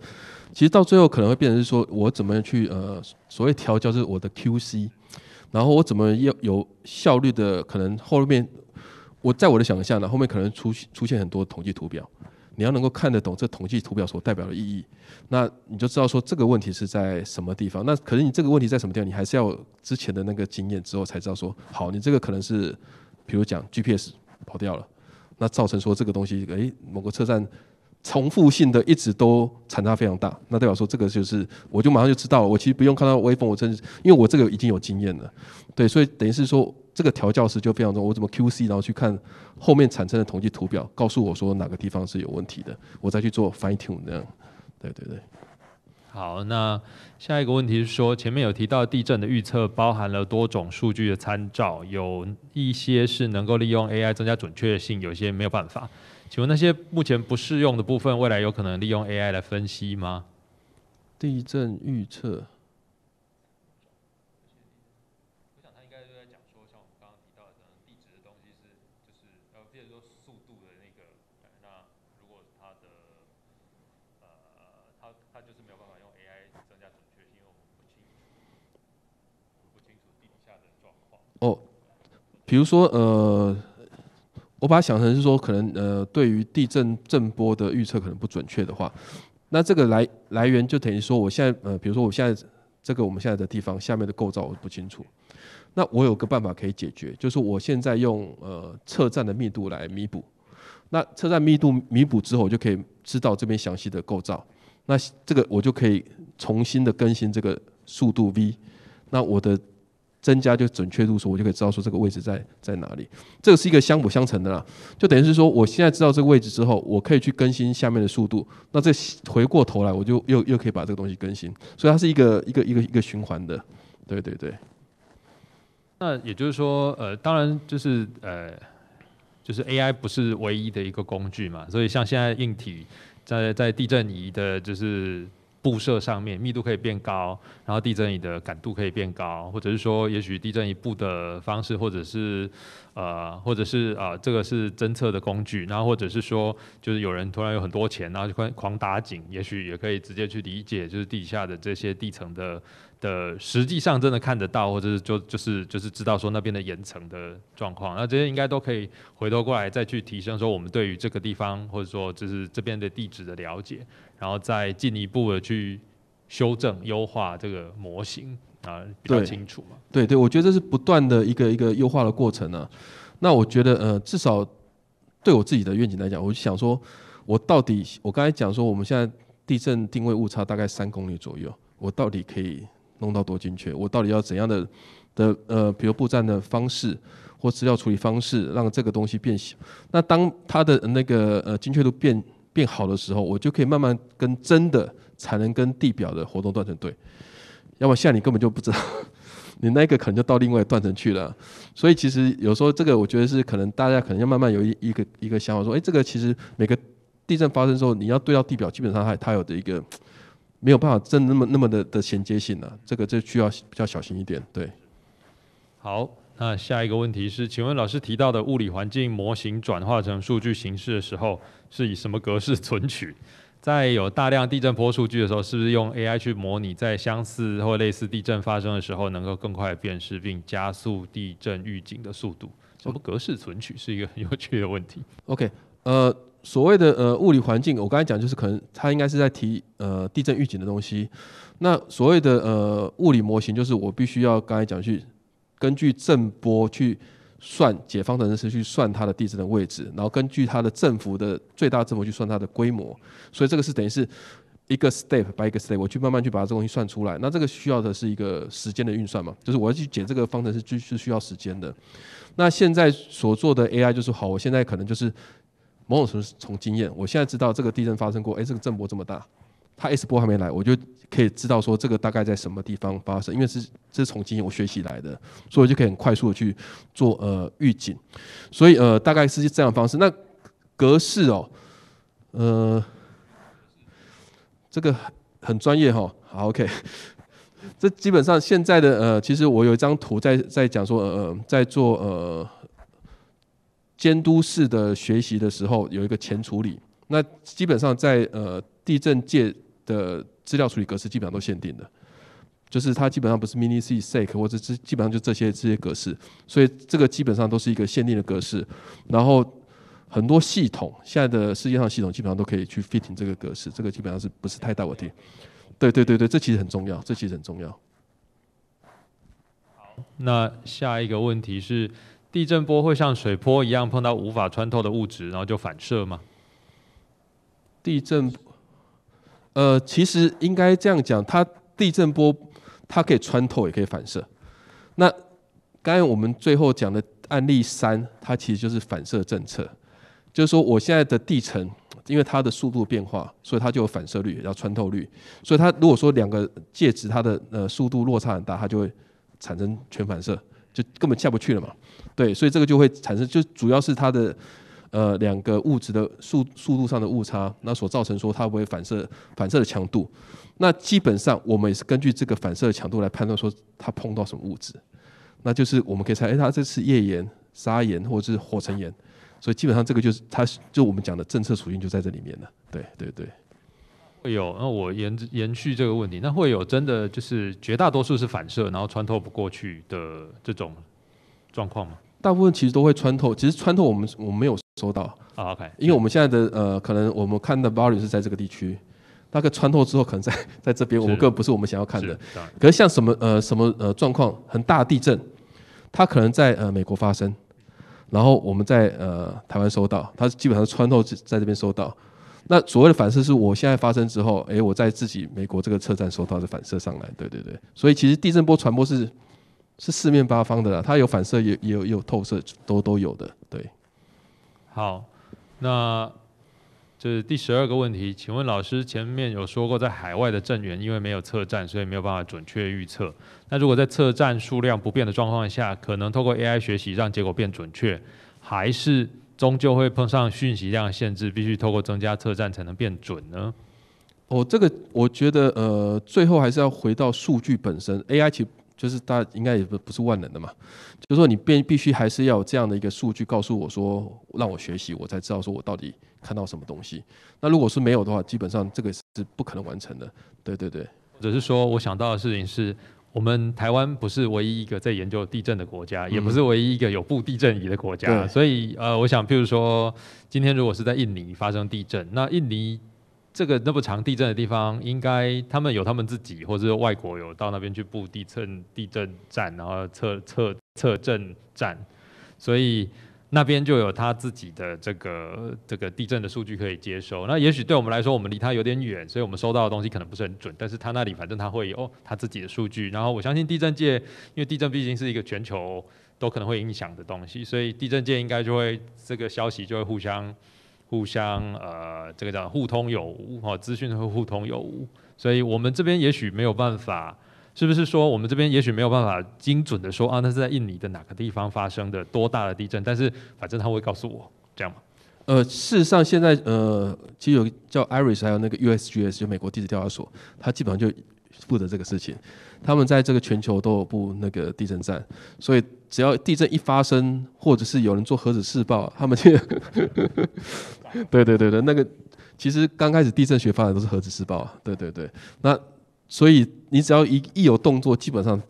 其实到最后可能会变成说我怎么去呃，所谓调教就是我的 Q C，然后我怎么要有效率的，可能后面我在我的想象呢，后面可能出出现很多统计图表。你要能够看得懂这统计图表所代表的意义，那你就知道说这个问题是在什么地方。那可是你这个问题在什么地方，你还是要之前的那个经验之后才知道说，好，你这个可能是，比如讲 GPS 跑掉了，那造成说这个东西，哎，某个车站。重复性的一直都产差非常大，那代表说这个就是，我就马上就知道，我其实不用看到微风，我真是，因为我这个已经有经验了，对，所以等于是说这个调教师就非常重要，我怎么 QC，然后去看后面产生的统计图表，告诉我说哪个地方是有问题的，我再去做 Fine Tune 那样，对对对。
好，那下一个问题是说，前面有提到地震的预测包含了多种数据的参照，有一些是能够利用 AI 增加准确性，有些没有办法。请问那些目前不适用的部分，未来有可能利用 AI 来分析吗？
地震预测。
我想他应该就在讲说，像我们刚刚提到的，可能地的东西是，就是比如说速度的那个，那如果的呃，就是没有办法用 AI 增加准确性，因为我们
不清楚不清楚地下的状况。哦，比如说呃。我把它想成是说，可能呃，对于地震震波的预测可能不准确的话，那这个来来源就等于说，我现在呃，比如说我现在这个我们现在的地方下面的构造我不清楚，那我有个办法可以解决，就是我现在用呃测站的密度来弥补，那测站密度弥补之后，我就可以知道这边详细的构造，那这个我就可以重新的更新这个速度 v，那我的。增加就准确度说，我就可以知道说这个位置在在哪里。这个是一个相辅相成的啦，就等于是说，我现在知道这个位置之后，我可以去更新下面的速度。那这回过头来，我就又又可以把这个东西更新。所以它是一个一个一个一个循环的，对对
对。
那也就是说，呃，当然就是呃，就是 AI 不是唯一的一个工具嘛。所以像现在硬体在在地震仪的，就是。布设上面密度可以变高，然后地震仪的感度可以变高，或者是说，也许地震仪布的方式，或者是呃，或者是啊，这个是侦测的工具，然后或者是说，就是有人突然有很多钱，然后就狂狂打井，也许也可以直接去理解，就是地下的这些地层的的实际上真的看得到，或者是就就是就是知道说那边的岩层的状况，那这些应该都可以回头过来再去提升说我们对于这个地方或者说就是这边的地址的了解。然后再进一步的去修正优化这个模型啊，比较清楚
嘛？对对，我觉得这是不断的一个一个优化的过程呢。那我觉得呃，至少对我自己的愿景来讲，我就想说，我到底我刚才讲说，我们现在地震定位误差大概三公里左右，我到底可以弄到多精确？我到底要怎样的的呃，比如布站的方式或资料处理方式，让这个东西变小？那当它的那个呃精确度变？变好的时候，我就可以慢慢跟真的才能跟地表的活动断层对。要么像你根本就不知道，你那个可能就到另外断层去了。所以其实有时候这个，我觉得是可能大家可能要慢慢有一一个一个想法，说，哎，这个其实每个地震发生之后，你要对到地表，基本上还它有的一个没有办法正那么那么的的衔接性啊，这个就需要比较小心一点。对，
好。那下一个问题是，请问老师提到的物理环境模型转化成数据形式的时候，是以什么格式存取？在有大量地震波数据的时候，是不是用 AI 去模拟在相似或类似地震发生的时候，能够更快的辨识并加速地震预警的速度？什么格式存取是一个很有
趣的问题。OK，呃，所谓的呃物理环境，我刚才讲就是可能它应该是在提呃地震预警的东西。那所谓的呃物理模型，就是我必须要刚才讲去。根据震波去算解方程式，去算它的地震的位置，然后根据它的振幅的最大振幅去算它的规模，所以这个是等于是一个 step by step，我去慢慢去把这东西算出来。那这个需要的是一个时间的运算嘛？就是我要去解这个方程式，就是需要时间的。那现在所做的 AI 就是好，我现在可能就是某种程度从经验，我现在知道这个地震发生过，诶，这个震波这么大。它 S 波还没来，我就可以知道说这个大概在什么地方发生，因为是这是从经验我学习来的，所以就可以很快速的去做呃预警，所以呃大概是这样的方式。那格式哦，呃，这个很很专业哈。好，OK，这基本上现在的呃，其实我有一张图在在讲说呃，在做呃监督式的学习的时候有一个前处理，那基本上在呃地震界。的资料处理格式基本上都限定的，就是它基本上不是 Mini C、C 或者是基本上就这些这些格式，所以这个基本上都是一个限定的格式。然后很多系统，现在的世界上系统基本上都可以去 fitting 这个格式，这个基本上是不是太大问题？对对对对，这其实很重要，这其实很重要。
好，那下一个问题是：地震波会像水波一样碰到无法
穿透的物质，然后就反射吗？地震。呃，其实应该这样讲，它地震波它可以穿透，也可以反射。那刚才我们最后讲的案例三，它其实就是反射政策，就是说我现在的地层，因为它的速度变化，所以它就有反射率，也叫穿透率。所以它如果说两个介质它的呃速度落差很大，它就会产生全反射，就根本下不去了嘛。对，所以这个就会产生，就主要是它的。呃，两个物质的速速度上的误差，那所造成说它会反射反射的强度，那基本上我们也是根据这个反射的强度来判断说它碰到什么物质，那就是我们可以猜，哎，它这是页岩、砂岩或者是火成岩，所以基本上这个就是它就我们讲的政策属性就在这里面了。对对对，
会有那我延延续这个问题，那会有真的就是绝大多数是反射，然后穿透不过去的这种状况吗？
大部分其实都会穿透，其实穿透我们我们没有收到。OK，因为我们现在的呃，可能我们看的波 e 是在这个地区，大概穿透之后可能在 在这边，我们个不是我们想要看的。可是像什么呃什么呃状况，很大地震，它可能在呃美国发生，然后我们在呃台湾收到，它基本上穿透在在这边收到。那所谓的反射，是我现在发生之后，哎，我在自己美国这个车站收到的反射上来。对对对，所以其实地震波传播是。是四面八方的啦，它有反射，也也有有透射，都都有的，对。
好，那这是第十二个问题，请问老师，前面有说过，在海外的震源因为没有测站，所以没有办法准确预测。那如果在测站数量不变的状况下，可能透过 AI 学习让结果变准确，还是终究会碰上讯息量限制，必须透过增加测站才能变准呢？
哦，这个我觉得，呃，最后还是要回到数据本身，AI 去。就是大家应该也不不是万能的嘛，就是说你必必须还是要有这样的一个数据告诉我说，让我学习，我才知道说我到底看到什么东西。那如果是没有的话，基本上这个是不可能完成的。对对对。
只是说我想到的事情是我们台湾不是唯一一个在研究地震的国家，也不是唯一一个有布地震仪的国家。所以呃，我想譬如说今天如果是在印尼发生地震，那印尼。这个那么长地震的地方，应该他们有他们自己，或者是外国有到那边去布地震地震站，然后测测测震站，所以那边就有他自己的这个这个地震的数据可以接收。那也许对我们来说，我们离他有点远，所以我们收到的东西可能不是很准。但是他那里反正他会有他自己的数据。然后我相信地震界，因为地震毕竟是一个全球都可能会影响的东西，所以地震界应该就会这个消息就会互相。互相呃，这个叫互通有无哈，资讯会互通有无，所以我们这边也许没有办法，是不是说我们这边也许没有办法精准的说啊，那是在印尼的哪个地方发生的多大的地震？但是反正他会告诉我，这样吗？
呃，事实上现在呃，其实有叫 IRIS 还有那个 USGS，就美国地质调查所，它基本上就负责这个事情，他们在这个全球都有部那个地震站，所以只要地震一发生，或者是有人做核子试爆，他们就。对对对对，那个其实刚开始地震学发展都是核子试报啊，对对对，那所以你只要一一有动作，基本上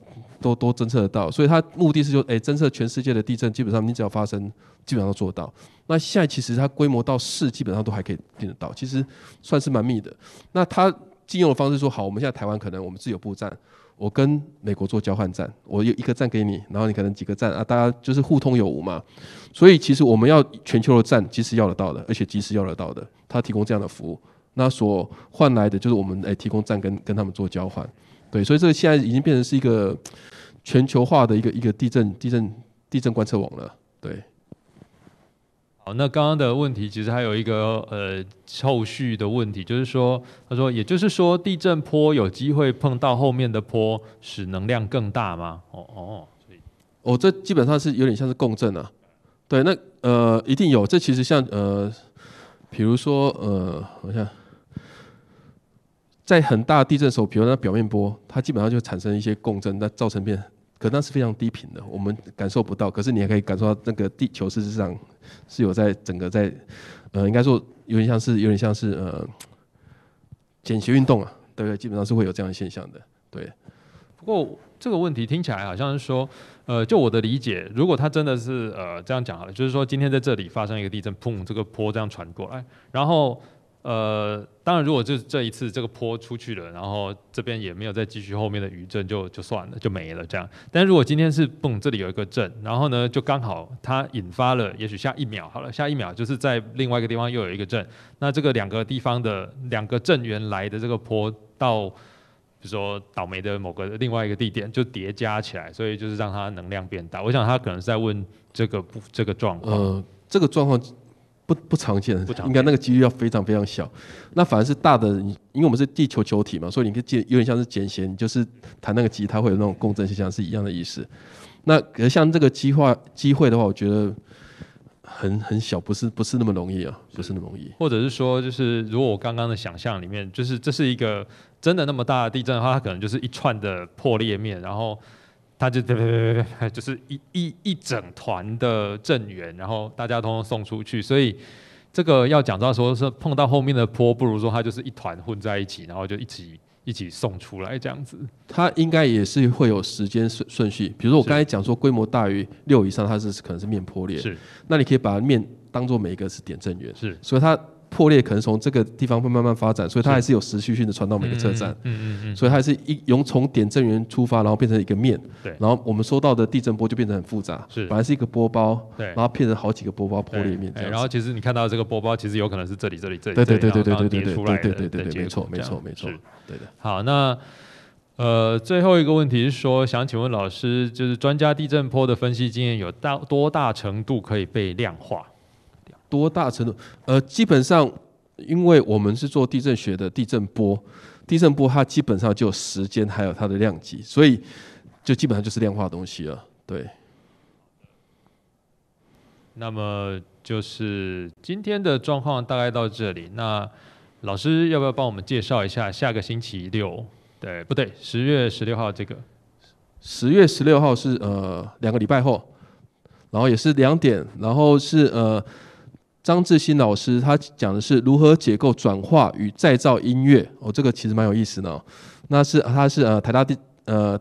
都都侦测得到，所以它目的是就哎侦测全世界的地震，基本上你只要发生，基本上都做到。那现在其实它规模到市，基本上都还可以定得到，其实算是蛮密的。那它禁用的方式说好，我们现在台湾可能我们自有布站。我跟美国做交换站，我有一个站给你，然后你可能几个站啊，大家就是互通有无嘛。所以其实我们要全球的站，及时要得到的，而且及时要得到的，他提供这样的服务，那所换来的就是我们哎提供站跟跟他们做交换，对，所以这个现在已经变成是一个全球化的一个一个地震地震地震观测网了，对。
那刚刚的问题其实还有一个呃后续的问题，就是说，他说，也就是说，地震波有机会碰到后面的坡，使能量更大吗？哦哦，
哦，这基本上是有点像是共振啊。对，那呃，一定有，这其实像呃，比如说呃，好像在很大地震时候，比如说表面波，它基本上就产生一些共振，那造成变可那是非常低频的，我们感受不到。可是你也可以感受到，那个地球事实上是有在整个在，呃，应该说有点像是有点像是呃，简谐运动啊，对，不对？基本上是会有这样的现象的。对。
不过这个问题听起来好像是说，呃，就我的理解，如果它真的是呃这样讲好了，就是说今天在这里发生一个地震，砰，这个坡这样传过来，然后。呃，当然，如果就是这一次这个坡出去了，然后这边也没有再继续后面的余震，就就算了，就没了这样。但如果今天是蹦，这里有一个震，然后呢，就刚好它引发了，也许下一秒好了，下一秒就是在另外一个地方又有一个震，那这个两个地方的两个震源来的这个坡到，比如说倒霉的某个另外一个地点就叠加起来，所以就是让它能量变大。我想他可能是在问这个不这个状
况，呃，这个状况。不不常见，应该那个几率要非常非常小。那反而是大的，因为我们是地球球体嘛，所以你可以借有点像是减弦，就是弹那个吉他会有那种共振现象是一样的意思。那可像这个机化机会的话，我觉得很很小，不是不是那么容易啊，不是那么容易。
或者是说，就是如果我刚刚的想象里面，就是这是一个真的那么大的地震的话，它可能就是一串的破裂面，然后。他就对对对对，就是一一一整团的震源，然后大家通通送出去，所以这个要讲到说是碰到后面的坡，不如说它就是一团混在一起，然后就一起一起送出来这样子。
它应该也是会有时间顺顺序，比如说我刚才讲说规模大于六以上，它是可能是面破裂，是，那你可以把面当做每一个是点震源，是，所以它。破裂可能从这个地方会慢慢发展，所以它还是有持续性的传到每个车站。嗯嗯嗯。所以它是一从从点震源出发，然后变成一个面。对。然后我们收到的地震波就变成很复杂。是。本来是一个波包。对。然后变成好几个波包破裂面这样。然后
其实你看到这个波包，其实有可能是这里、这里、这里。对对对对对对对对对对对对。没错没错没错。对的。好，那呃最后一个问题是说，想请问老师，就是专家地震波的分析经验有到多大程度可以被量化？
多大程度？呃，基本上，因为我们是做地震学的，地震波，地震波它基本上就时间还有它的量级，所以就基本上就是量化东西了。对。
那么就是今天的状况大概到这里。那老师要不要帮我们介绍一下下个星期六？对，不对？十月十六号这个，
十月十六号是呃两个礼拜后，然后也是两点，然后是呃。张志新老师，他讲的是如何解构、转化与再造音乐。哦，这个其实蛮有意思的。那是他是呃台大地呃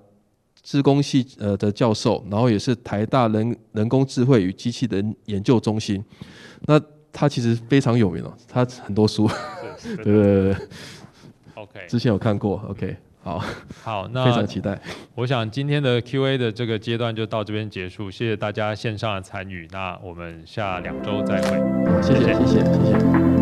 资工系呃的教授，然后也是台大人人工智慧与机器人研究中心。那他其实非常有名哦，他很多书。对对对对对。OK，之前有看过 OK。
好，好，非常期待。我想今天的 Q A 的这个阶段就到这边结束，谢谢大家线上的参与。那我们下两周再会，谢谢，谢谢，谢谢。